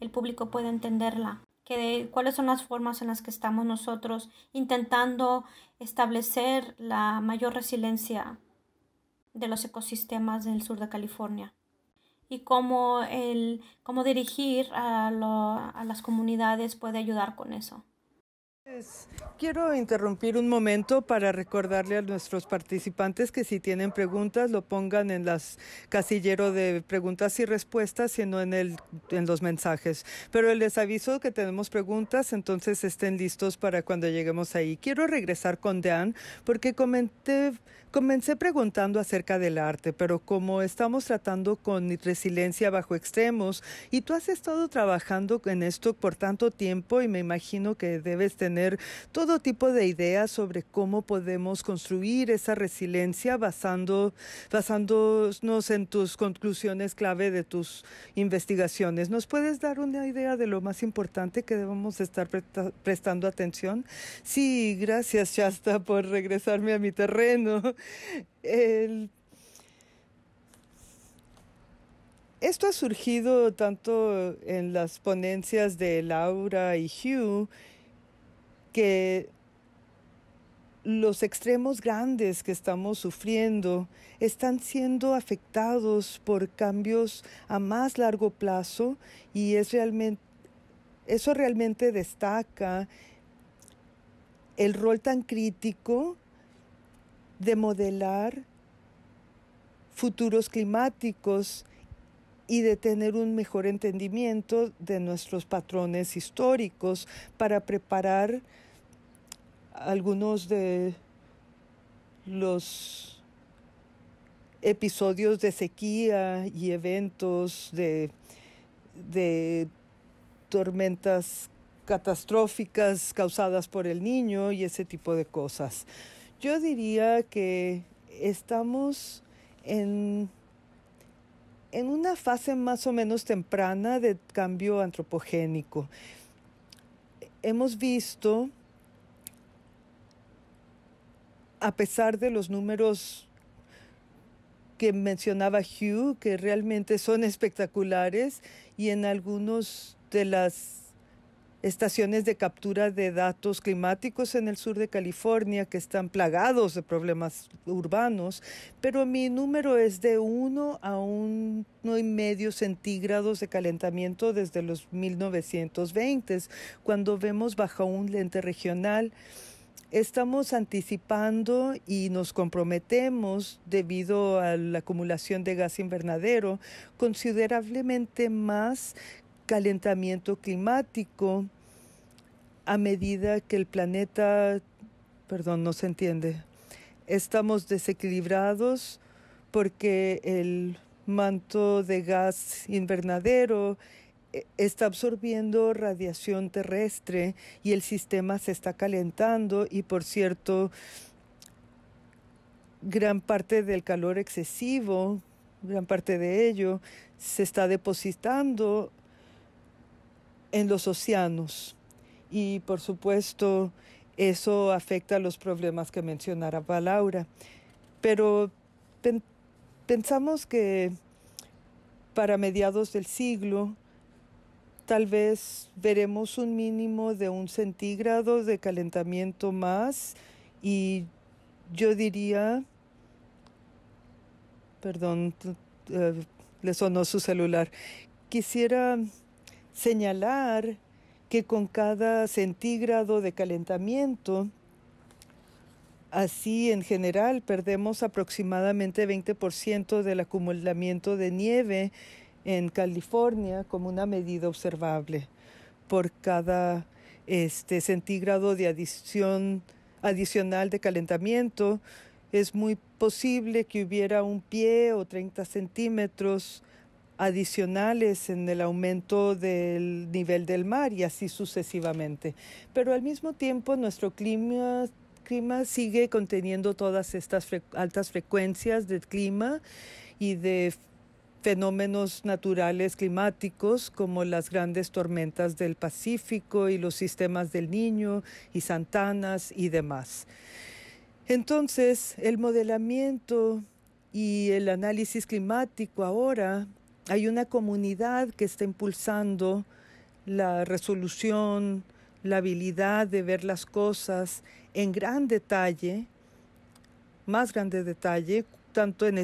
el público pueda entenderla. Que cuáles son las formas en las que estamos nosotros intentando establecer la mayor resiliencia de los ecosistemas del sur de California y cómo, el, cómo dirigir a, a las comunidades puede ayudar con eso. Pues, quiero interrumpir un momento para recordarle a nuestros participantes que si tienen preguntas lo pongan en las casillero de preguntas y respuestas, sino en el en los mensajes. Pero les aviso que tenemos preguntas, entonces estén listos para cuando lleguemos ahí. Quiero regresar con Dan porque comenté comencé preguntando acerca del arte, pero como estamos tratando con resiliencia bajo extremos y tú has estado trabajando en esto por tanto tiempo y me imagino que debes tener todo tipo de ideas sobre cómo podemos construir esa resiliencia basando, basándonos en tus conclusiones clave de tus investigaciones. ¿Nos puedes dar una idea de lo más importante que debemos estar prestando atención? Sí, gracias Shasta por regresarme a mi terreno. Esto ha surgido tanto en las ponencias de Laura y Hugh que los extremos grandes que estamos sufriendo están siendo afectados por cambios a más largo plazo y es realmente, eso realmente destaca el rol tan crítico de modelar futuros climáticos y de tener un mejor entendimiento de nuestros patrones históricos para preparar algunos de los episodios de sequía y eventos de, de tormentas catastróficas causadas por el niño y ese tipo de cosas. Yo diría que estamos en en una fase más o menos temprana de cambio antropogénico. Hemos visto, a pesar de los números que mencionaba Hugh, que realmente son espectaculares, y en algunos de las estaciones de captura de datos climáticos en el sur de California que están plagados de problemas urbanos, pero mi número es de 1 a y medio centígrados de calentamiento desde los 1920, cuando vemos bajo un lente regional. Estamos anticipando y nos comprometemos, debido a la acumulación de gas invernadero, considerablemente más calentamiento climático a medida que el planeta, perdón, no se entiende. Estamos desequilibrados porque el manto de gas invernadero eh, está absorbiendo radiación terrestre y el sistema se está calentando y por cierto, gran parte del calor excesivo, gran parte de ello, se está depositando en los océanos. Y por supuesto, eso afecta los problemas que mencionaba Laura. Pero pensamos que para mediados del siglo tal vez veremos un mínimo de un centígrado de calentamiento más y yo diría, perdón, eh, le sonó su celular, quisiera señalar que con cada centígrado de calentamiento, así en general perdemos aproximadamente 20% del acumulamiento de nieve en California como una medida observable. Por cada este centígrado de adición adicional de calentamiento, es muy posible que hubiera un pie o 30 centímetros adicionales en el aumento del nivel del mar y así sucesivamente. Pero al mismo tiempo nuestro clima clima sigue conteniendo todas estas altas frecuencias del clima y de fenómenos naturales climáticos como las grandes tormentas del Pacífico y los sistemas del Niño y Santanas y demás. Entonces, el modelamiento y el análisis climático ahora hay una comunidad que está impulsando la resolución, la habilidad de ver las cosas en gran detalle, más grande detalle, tanto en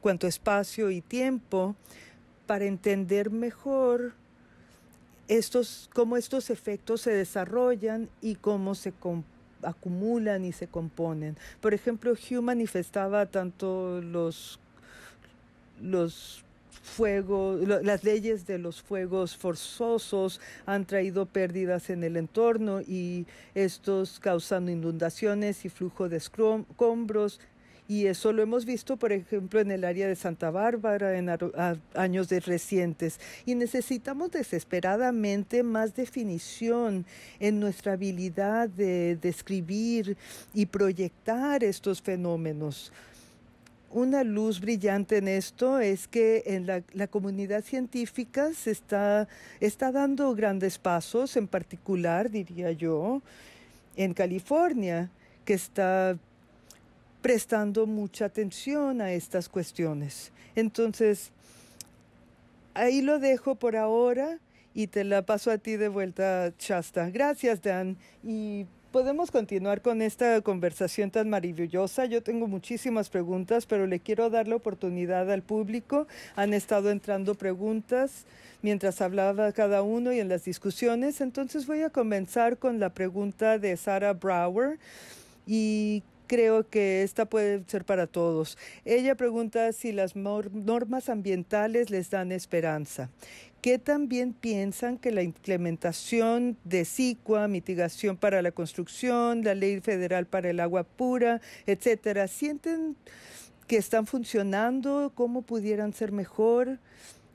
cuanto espacio y tiempo, para entender mejor estos, cómo estos efectos se desarrollan y cómo se acumulan y se componen. Por ejemplo, Hugh manifestaba tanto los, los fuegos, las leyes de los fuegos forzosos han traído pérdidas en el entorno y estos causando inundaciones y flujo de escombros, y eso lo hemos visto, por ejemplo, en el área de Santa Bárbara en años recientes. Y necesitamos desesperadamente más definición en nuestra habilidad de describir y proyectar estos fenómenos una luz brillante en esto es que en la, comunidad científica se está, está dando grandes pasos, en particular, diría yo, en California, que está prestando mucha atención a estas cuestiones. Entonces, ahí lo dejo por ahora y te la paso a ti de vuelta, Chasta Gracias, Dan. Y Podemos continuar con esta conversación tan maravillosa. Yo tengo muchísimas preguntas, pero le quiero dar la oportunidad al público. Han estado entrando preguntas mientras hablaba cada uno y en las discusiones. Entonces voy a comenzar con la pregunta de Sara Brower. ¿Y creo que esta puede ser para todos. Ella pregunta si las normas ambientales les dan esperanza. ¿Qué también piensan que la implementación de SICUA, mitigación para la construcción, la ley federal para el agua pura, etcétera, sienten que están funcionando? ¿Cómo pudieran ser mejor?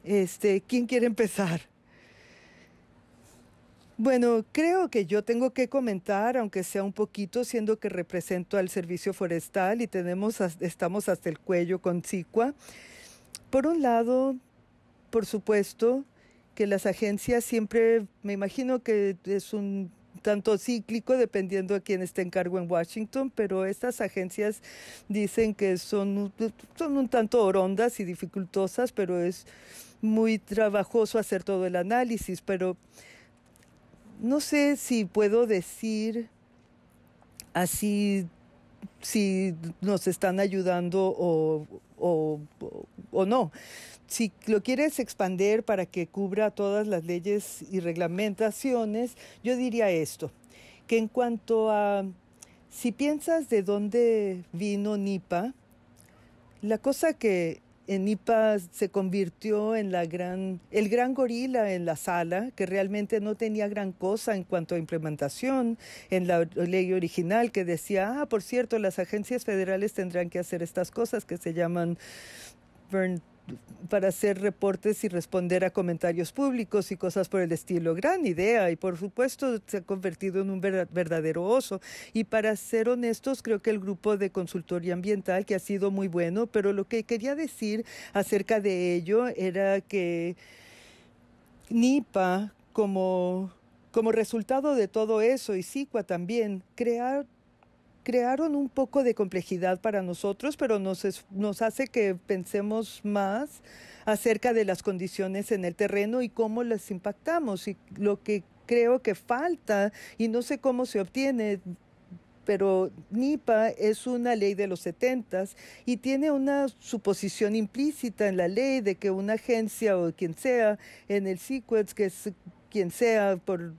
Este, ¿Quién quiere empezar? Bueno, creo que yo tengo que comentar, aunque sea un poquito, siendo que represento al Servicio Forestal y tenemos, estamos hasta el cuello con CICUA. Por un lado, por supuesto, que las agencias siempre, me imagino que es un tanto cíclico dependiendo a quién esté en cargo en Washington, pero estas agencias dicen que son, son un tanto orondas y dificultosas, pero es muy trabajoso hacer todo el análisis, pero no sé si puedo decir así si nos están ayudando o, o, no. Si lo quieres expander para que cubra todas las leyes y reglamentaciones, yo diría esto, que en cuanto a, si piensas de dónde vino NIPA, la cosa que en IPA se convirtió en la gran, el gran gorila en la sala, que realmente no tenía gran cosa en cuanto a implementación en la ley original que decía, ah, por cierto, las agencias federales tendrán que hacer estas cosas que se llaman para hacer reportes y responder a comentarios públicos y cosas por el estilo. Gran idea y por supuesto se ha convertido en un verdadero oso. Y para ser honestos, creo que el grupo de consultoría ambiental que ha sido muy bueno, pero lo que quería decir acerca de ello era que NIPA como como resultado de todo eso y SICUA también, crear, crearon un poco de complejidad para nosotros, pero nos, nos hace que pensemos más acerca de las condiciones en el terreno y cómo las impactamos. Y lo que creo que falta, y no sé cómo se obtiene, pero NIPA es una ley de los 70 y tiene una suposición implícita en la ley de que una agencia o quien sea en el sequence, que es quien sea por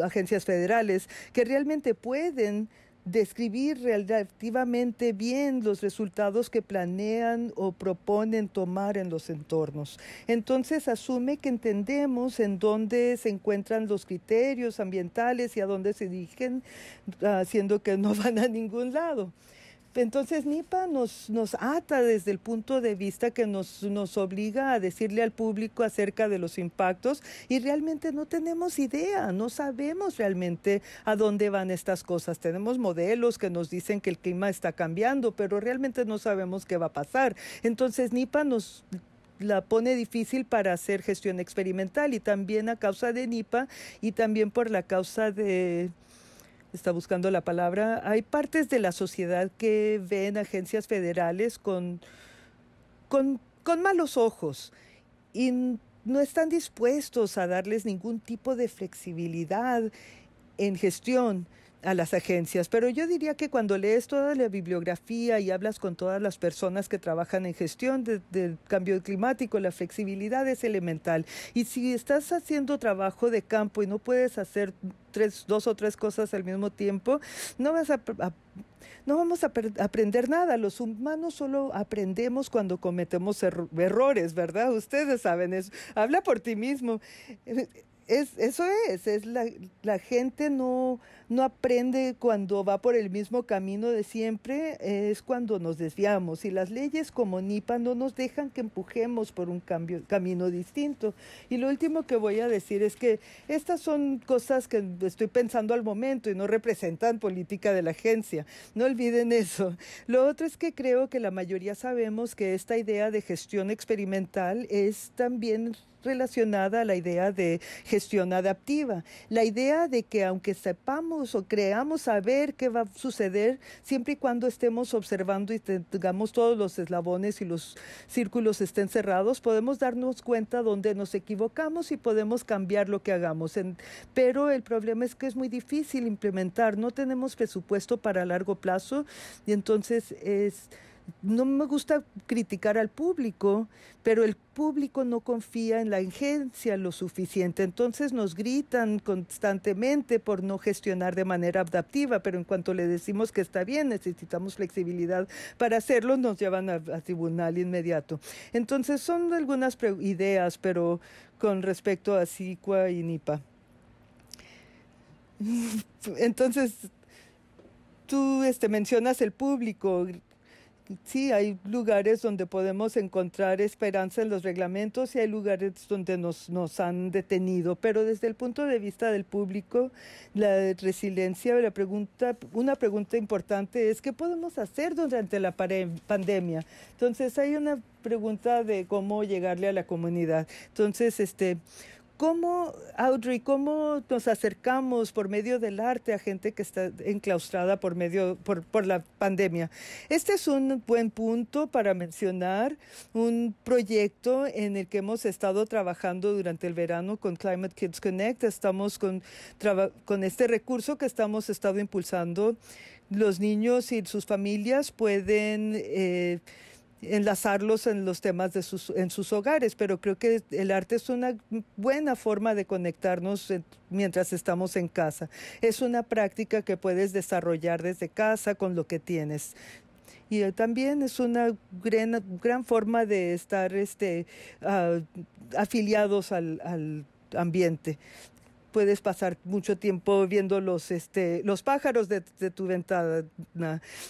agencias federales, que realmente pueden describir relativamente bien los resultados que planean o proponen tomar en los entornos. Entonces asume que entendemos en dónde se encuentran los criterios ambientales y a dónde se dirigen, haciendo ah, que no van a ningún lado. Entonces NIPA nos, nos ata desde el punto de vista que nos, nos obliga a decirle al público acerca de los impactos y realmente no tenemos idea, no sabemos realmente a dónde van estas cosas. Tenemos modelos que nos dicen que el clima está cambiando, pero realmente no sabemos qué va a pasar. Entonces NIPA nos la pone difícil para hacer gestión experimental y también a causa de NIPA y también por la causa de está buscando la palabra, hay partes de la sociedad que ven agencias federales con, con, malos ojos y no están dispuestos a darles ningún tipo de flexibilidad en gestión a las agencias, pero yo diría que cuando lees toda la bibliografía y hablas con todas las personas que trabajan en gestión del cambio climático, la flexibilidad es elemental. Y si estás haciendo trabajo de campo y no puedes hacer dos o tres cosas al mismo tiempo, no vas a, no vamos a aprender nada. Los humanos solo aprendemos cuando cometemos errores, ¿verdad? Ustedes saben eso. Habla por ti mismo. Eh, es, eso es, es la gente no no aprende cuando va por el mismo camino de siempre, es cuando nos desviamos. Y las leyes como NIPA no nos dejan que empujemos por un cambio, camino distinto. Y lo último que voy a decir es que estas son cosas que estoy pensando al momento y no representan política de la agencia. No olviden eso. Lo otro es que creo que la mayoría sabemos que esta idea de gestión experimental es también relacionada a la idea de gestión adaptiva. La idea de que aunque sepamos o creamos saber qué va a suceder siempre y cuando estemos observando y tengamos todos los eslabones y los círculos estén cerrados, podemos darnos cuenta donde nos equivocamos y podemos cambiar lo que hagamos. pero el problema es que es muy difícil implementar, no tenemos presupuesto para largo plazo y entonces es no me gusta criticar al público, pero el público no confía en la agencia lo suficiente. Entonces nos gritan constantemente por no gestionar de manera adaptiva, pero en cuanto le decimos que está bien, necesitamos flexibilidad para hacerlo, nos llevan al tribunal inmediato. Entonces son algunas ideas, pero con respecto a CICUA y NIPA. Entonces, tú este, mencionas el público, sí hay lugares donde podemos encontrar esperanza en los reglamentos y hay lugares donde nos, han detenido, pero desde el punto de vista del público, la resiliencia, la pregunta, una pregunta importante es qué podemos hacer durante la pandemia. Entonces hay una pregunta de cómo llegarle a la comunidad. Entonces, este, ¿Cómo, Audrey, cómo nos acercamos por medio del arte a gente que está enclaustrada por medio por, la pandemia? Este es un buen punto para mencionar un proyecto en el que hemos estado trabajando durante el verano con Climate Kids Connect. Estamos con, con este recurso que estamos estado impulsando. Los niños y sus familias pueden eh, enlazarlos en los temas de sus, en sus hogares, pero creo que el arte es una buena forma de conectarnos mientras estamos en casa. Es una práctica que puedes desarrollar desde casa con lo que tienes y eh, también es una gran, gran forma de estar este, ah, afiliados al, al ambiente puedes pasar mucho tiempo viendo los, este, los pájaros de, de tu ventana.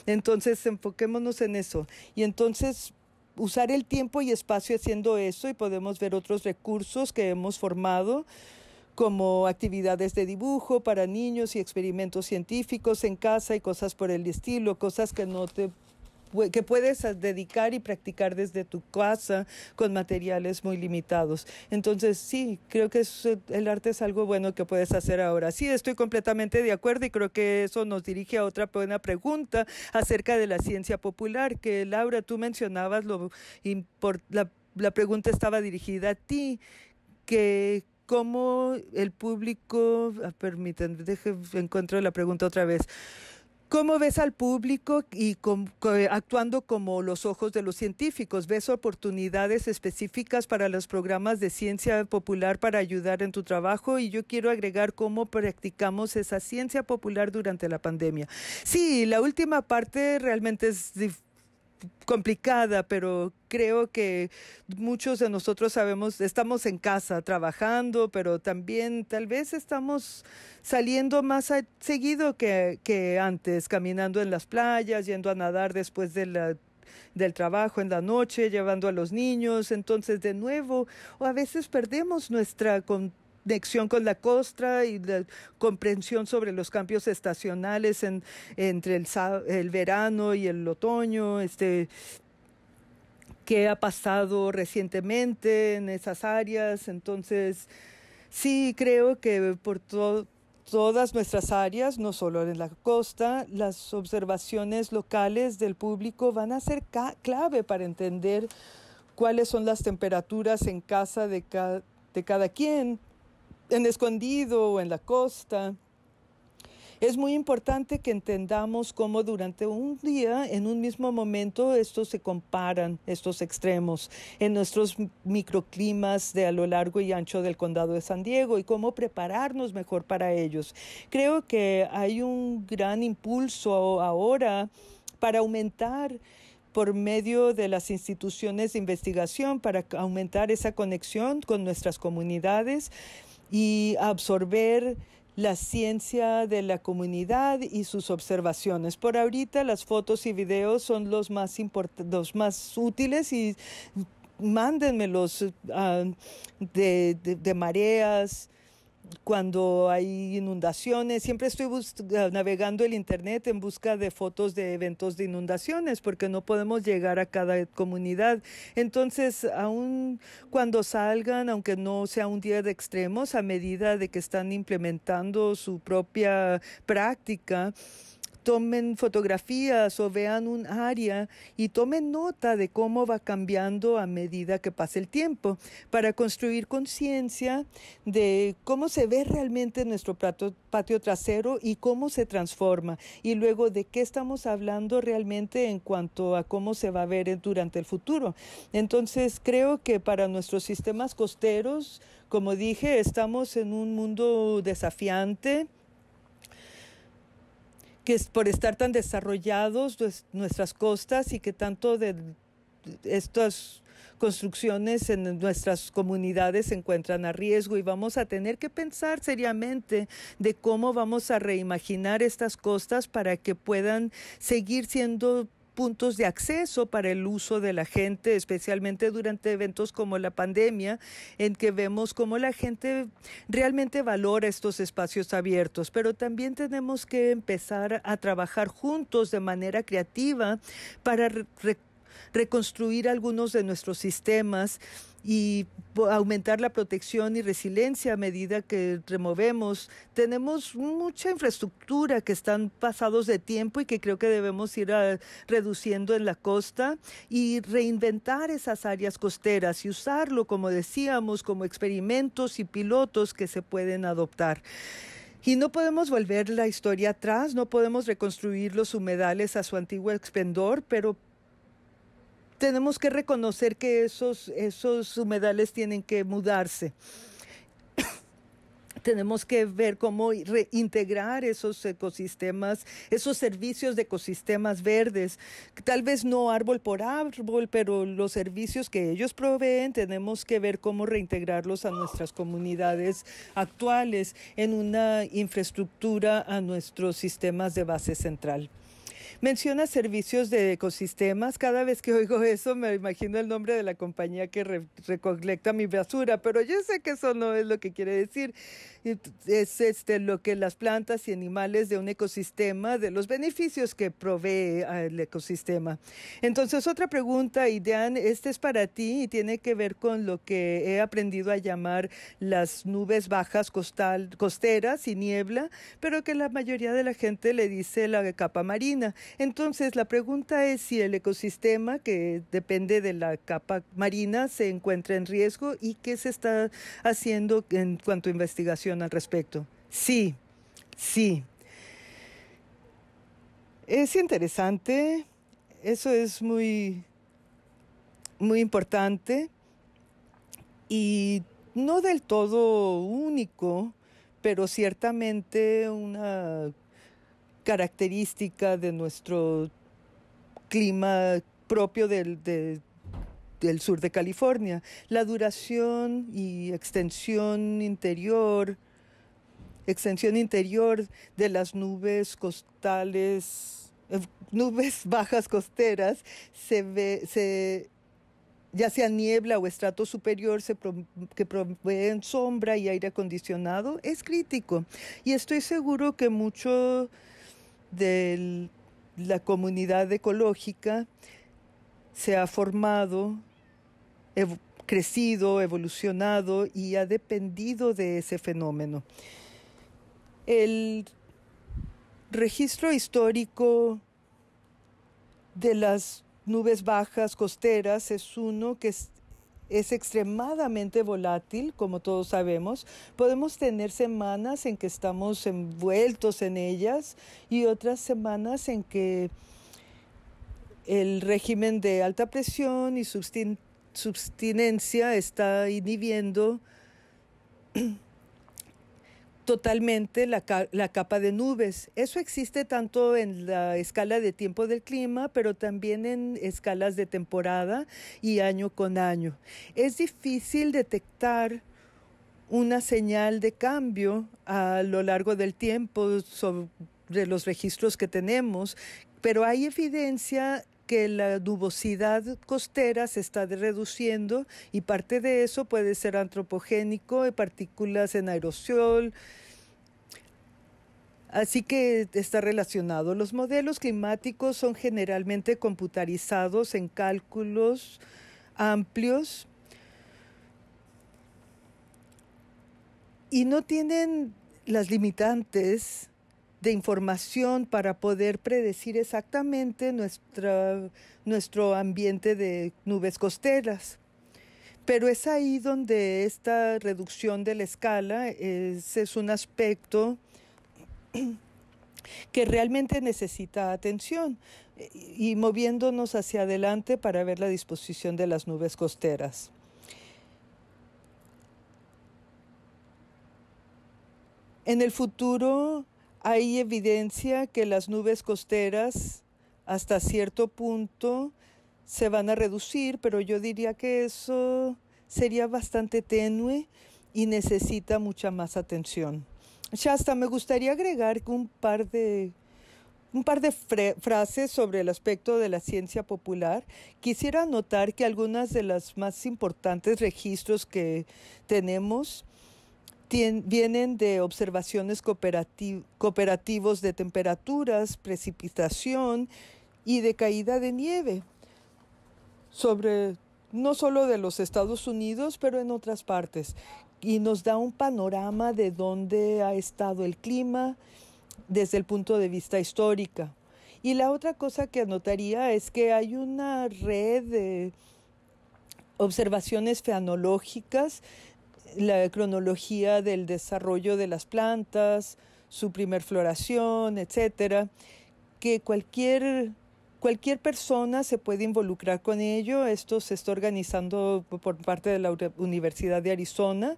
Entonces, enfoquémonos en eso. Y entonces, usar el tiempo y espacio haciendo eso y podemos ver otros recursos que hemos formado como actividades de dibujo para niños y experimentos científicos en casa y cosas por el estilo, cosas que no te que puedes dedicar y practicar desde tu casa con materiales muy limitados. Entonces, sí, creo que el arte es algo bueno que puedes hacer ahora. Sí, estoy completamente de acuerdo y creo que eso nos dirige a otra buena pregunta acerca de la ciencia popular, que Laura, tú mencionabas, lo la, la pregunta estaba dirigida a ti, que cómo el público, ah, permítanme, deje, encuentro la pregunta otra vez ¿Cómo ves al público y actuando como los ojos de los científicos? ¿Ves oportunidades específicas para los programas de ciencia popular para ayudar en tu trabajo? Y yo quiero agregar cómo practicamos esa ciencia popular durante la pandemia. Sí, la última parte realmente es difícil complicada, pero creo que muchos de nosotros sabemos, estamos en casa trabajando, pero también tal vez estamos saliendo más seguido que, antes, caminando en las playas, yendo a nadar después del trabajo en la noche, llevando a los niños. Entonces, de nuevo, o a veces perdemos nuestra conexión con la costa y la comprensión sobre los cambios estacionales entre el, verano y el otoño, este, qué ha pasado recientemente en esas áreas. Entonces, sí creo que por todas nuestras áreas, no solo en la costa, las observaciones locales del público van a ser clave para entender cuáles son las temperaturas en casa de cada quien, en escondido o en la costa. Es muy importante que entendamos cómo durante un día, en un mismo momento, estos se comparan, estos extremos, en nuestros microclimas de a lo largo y ancho del condado de San Diego y cómo prepararnos mejor para ellos. Creo que hay un gran impulso ahora para aumentar por medio de las instituciones de investigación, para aumentar esa conexión con nuestras comunidades y absorber la ciencia de la comunidad y sus observaciones. Por ahorita las fotos y videos son los más, los más útiles y mándenmelos ah, de, de, mareas, cuando hay inundaciones. Siempre estoy navegando el Internet en busca de fotos de eventos de inundaciones porque no podemos llegar a cada comunidad. Entonces, aún cuando salgan, aunque no sea un día de extremos, a medida de que están implementando su propia práctica, tomen fotografías o vean un área y tomen nota de cómo va cambiando a medida que pasa el tiempo para construir conciencia de cómo se ve realmente nuestro plato, patio trasero y cómo se transforma y luego de qué estamos hablando realmente en cuanto a cómo se va a ver durante el futuro. Entonces creo que para nuestros sistemas costeros, como dije, estamos en un mundo desafiante que es por estar tan desarrollados nuestras costas y que tanto de estas construcciones en nuestras comunidades se encuentran a riesgo y vamos a tener que pensar seriamente de cómo vamos a reimaginar estas costas para que puedan seguir siendo puntos de acceso para el uso de la gente, especialmente durante eventos como la pandemia, en que vemos cómo la gente realmente valora estos espacios abiertos, pero también tenemos que empezar a trabajar juntos de manera creativa para reconstruir algunos de nuestros sistemas y aumentar la protección y resiliencia a medida que removemos. Tenemos mucha infraestructura que están pasados de tiempo y que creo que debemos ir ah, reduciendo en la costa y reinventar esas áreas costeras y usarlo, como decíamos, como experimentos y pilotos que se pueden adoptar. Y no podemos volver la historia atrás, no podemos reconstruir los humedales a su antiguo esplendor, pero tenemos que reconocer que esos, esos humedales tienen que mudarse. tenemos que ver cómo reintegrar esos ecosistemas, esos servicios de ecosistemas verdes. Tal vez no árbol por árbol, pero los servicios que ellos proveen tenemos que ver cómo reintegrarlos a nuestras comunidades actuales en una infraestructura a nuestros sistemas de base central. Menciona servicios de ecosistemas. Cada vez que oigo eso me imagino el nombre de la compañía que recolecta mi basura, pero yo sé que eso no es lo que quiere decir. Es este lo que las plantas y animales de un ecosistema, de los beneficios que provee al ecosistema. Entonces, otra pregunta, Idean, este es para ti y tiene que ver con lo que he aprendido a llamar las nubes bajas costal, costeras y niebla, pero que la mayoría de la gente le dice la capa marina. Entonces, la pregunta es si el ecosistema, que depende de la capa marina, se encuentra en riesgo y qué se está haciendo en cuanto a investigación al respecto. Sí, sí. Es interesante, eso es muy, muy importante y no del todo único, pero ciertamente una característica de nuestro clima propio del, sur de California. La duración y extensión interior, extensión interior de las nubes costales, eh, nubes bajas costeras, se ve, ya sea niebla o estrato superior que proveen sombra y aire acondicionado, es crítico. Y estoy seguro que mucho de la comunidad ecológica se ha formado, crecido, evolucionado y ha dependido de ese fenómeno. El registro histórico de las nubes bajas costeras es uno que es extremadamente volátil, como todos sabemos. Podemos tener semanas en que estamos envueltos en ellas y otras semanas en que el régimen de alta presión y sustinencia está inhibiendo totalmente la, la, capa de nubes. Eso existe tanto en la escala de tiempo del clima, pero también en escalas de temporada y año con año. Es difícil detectar una señal de cambio a lo largo del tiempo de los registros que tenemos, pero hay evidencia que la dubosidad costera se está reduciendo y parte de eso puede ser antropogénico, partículas en aerosol. Así que está relacionado. Los modelos climáticos son generalmente computarizados en cálculos amplios y no tienen las limitantes de información para poder predecir exactamente nuestro ambiente de nubes costeras. Pero es ahí donde esta reducción de la escala es, es un aspecto que realmente necesita atención y moviéndonos hacia adelante para ver la disposición de las nubes costeras. En el futuro hay evidencia que las nubes costeras hasta cierto punto se van a reducir, pero yo diría que eso sería bastante tenue y necesita mucha más atención. hasta me gustaría agregar un par de un par de frases sobre el aspecto de la ciencia popular. Quisiera notar que algunas de las más importantes registros que tenemos vienen de observaciones cooperativas cooperativos de temperaturas, precipitación y de caída de nieve sobre no solo de los Estados Unidos, pero en otras partes. Y nos da un panorama de dónde ha estado el clima desde el punto de vista histórico. Y la otra cosa que anotaría es que hay una red de observaciones fenológicas la cronología del desarrollo de las plantas, su primer floración, etcétera, que cualquier cualquier persona se puede involucrar con ello. Esto se está organizando por parte de la Universidad de Arizona.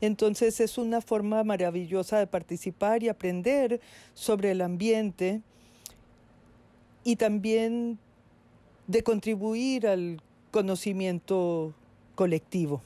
Entonces es una forma maravillosa de participar y aprender sobre el ambiente y también de contribuir al conocimiento colectivo.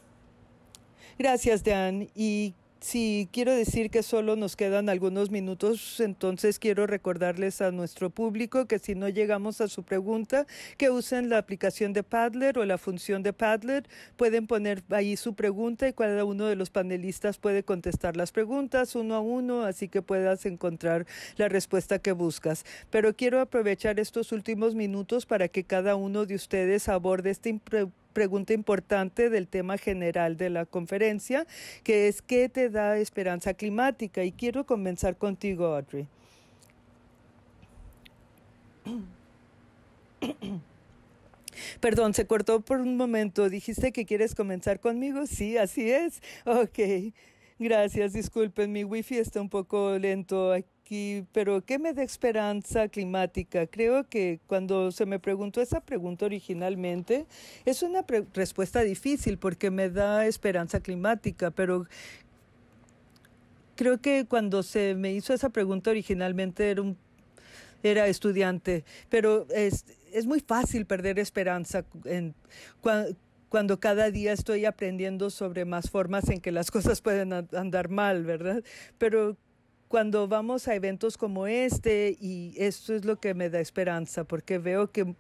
Gracias, Dan. Y si quiero decir que solo nos quedan algunos minutos, entonces quiero recordarles a nuestro público que si no llegamos a su pregunta, que usen la aplicación de Padlet o la función de Padlet, pueden poner ahí su pregunta y cada uno de los panelistas puede contestar las preguntas uno a uno, así que puedas encontrar la respuesta que buscas. Pero quiero aprovechar estos últimos minutos para que cada uno de ustedes aborde este importante pregunta importante del tema general de la conferencia, que es ¿qué te da esperanza climática? Y quiero comenzar contigo, Audrey. Perdón, se cortó por un momento. ¿Dijiste que quieres comenzar conmigo? Sí, así es. Ok, gracias. Disculpen, mi wifi está un poco lento aquí pero ¿qué me da esperanza climática? Creo que cuando se me preguntó esa pregunta originalmente, es una respuesta difícil porque me da esperanza climática, pero creo que cuando se me hizo esa pregunta originalmente era era estudiante, pero es, muy fácil perder esperanza cuando, cuando cada día estoy aprendiendo sobre más formas en que las cosas pueden andar mal, ¿verdad? Pero cuando vamos a eventos como este y esto es lo que me da esperanza porque veo que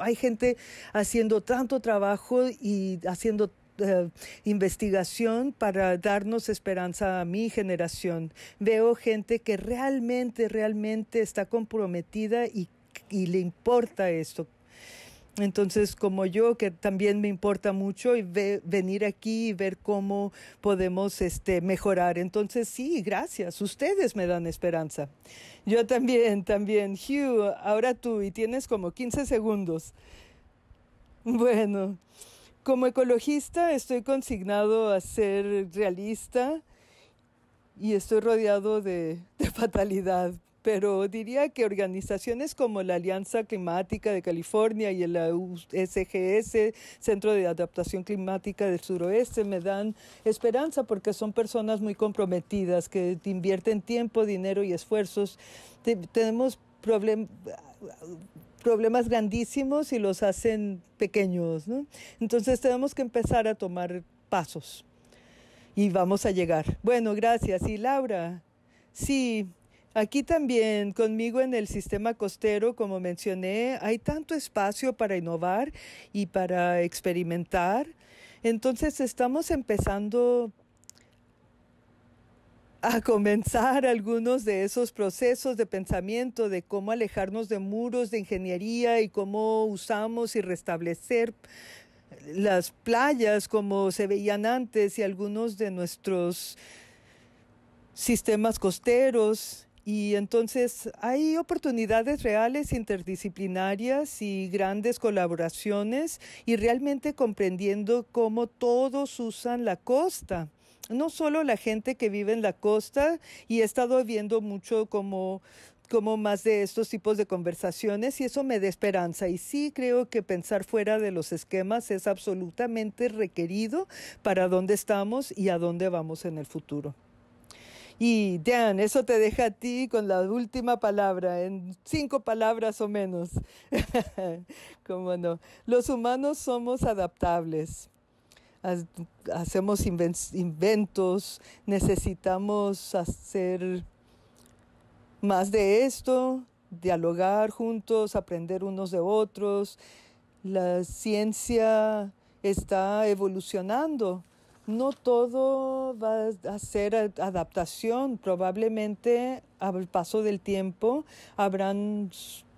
hay gente haciendo tanto trabajo y haciendo eh, investigación para darnos esperanza a mi generación. Veo gente que realmente, realmente está comprometida y le importa esto, entonces, como yo, que también me importa mucho y venir aquí y ver cómo podemos este, mejorar. Entonces, sí, gracias. Ustedes me dan esperanza. Yo también, también. Hugh, ahora tú, y tienes como 15 segundos. Bueno, como ecologista estoy consignado a ser realista y estoy rodeado de fatalidad pero diría que organizaciones como la Alianza Climática de California y el SGS, Centro de Adaptación Climática del Suroeste, me dan esperanza porque son personas muy comprometidas que invierten tiempo, dinero y esfuerzos. tenemos problemas problemas grandísimos y los hacen pequeños. Entonces tenemos que empezar a tomar pasos y vamos a llegar. Bueno, gracias. Y Laura, sí, Aquí también, conmigo en el sistema costero, como mencioné, hay tanto espacio para innovar y para experimentar. Entonces estamos empezando a comenzar algunos de esos procesos de pensamiento de cómo alejarnos de muros de ingeniería y cómo usamos y restablecer las playas como se veían antes y algunos de nuestros sistemas costeros y entonces hay oportunidades reales interdisciplinarias y grandes colaboraciones y realmente comprendiendo cómo todos usan la costa no solo la gente que vive en la costa, y he estado viendo mucho como como más de estos tipos de conversaciones y eso me da esperanza y sí creo que pensar fuera de los esquemas es absolutamente requerido para dónde estamos y a dónde vamos en el futuro. Y Dan, eso te deja a ti con la última palabra, en cinco palabras o menos. ¿Cómo no? Los humanos somos adaptables. Hacemos inventos, necesitamos hacer más de esto, dialogar juntos, aprender unos de otros. La ciencia está evolucionando no todo va a ser adaptación. Probablemente al paso del tiempo habrán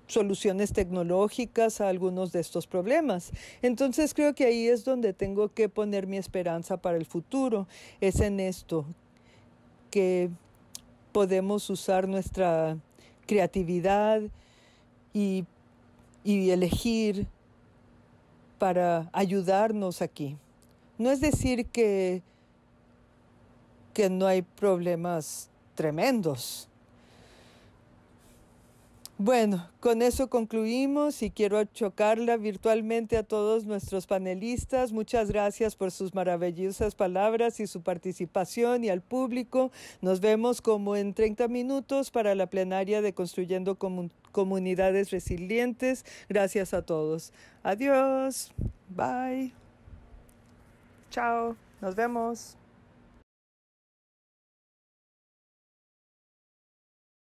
soluciones tecnológicas a algunos de estos problemas. Entonces creo que ahí es donde tengo que poner mi esperanza para el futuro. Es en esto que podemos usar nuestra creatividad y, y elegir para ayudarnos aquí. No es decir que, que no hay problemas tremendos. Bueno, con eso concluimos y quiero chocarla virtualmente a todos nuestros panelistas. Muchas gracias por sus maravillosas palabras y su participación y al público. Nos vemos como en 30 minutos para la plenaria de Construyendo Comunidades Resilientes. Gracias a todos. Adiós. Bye. Chao, nos vemos.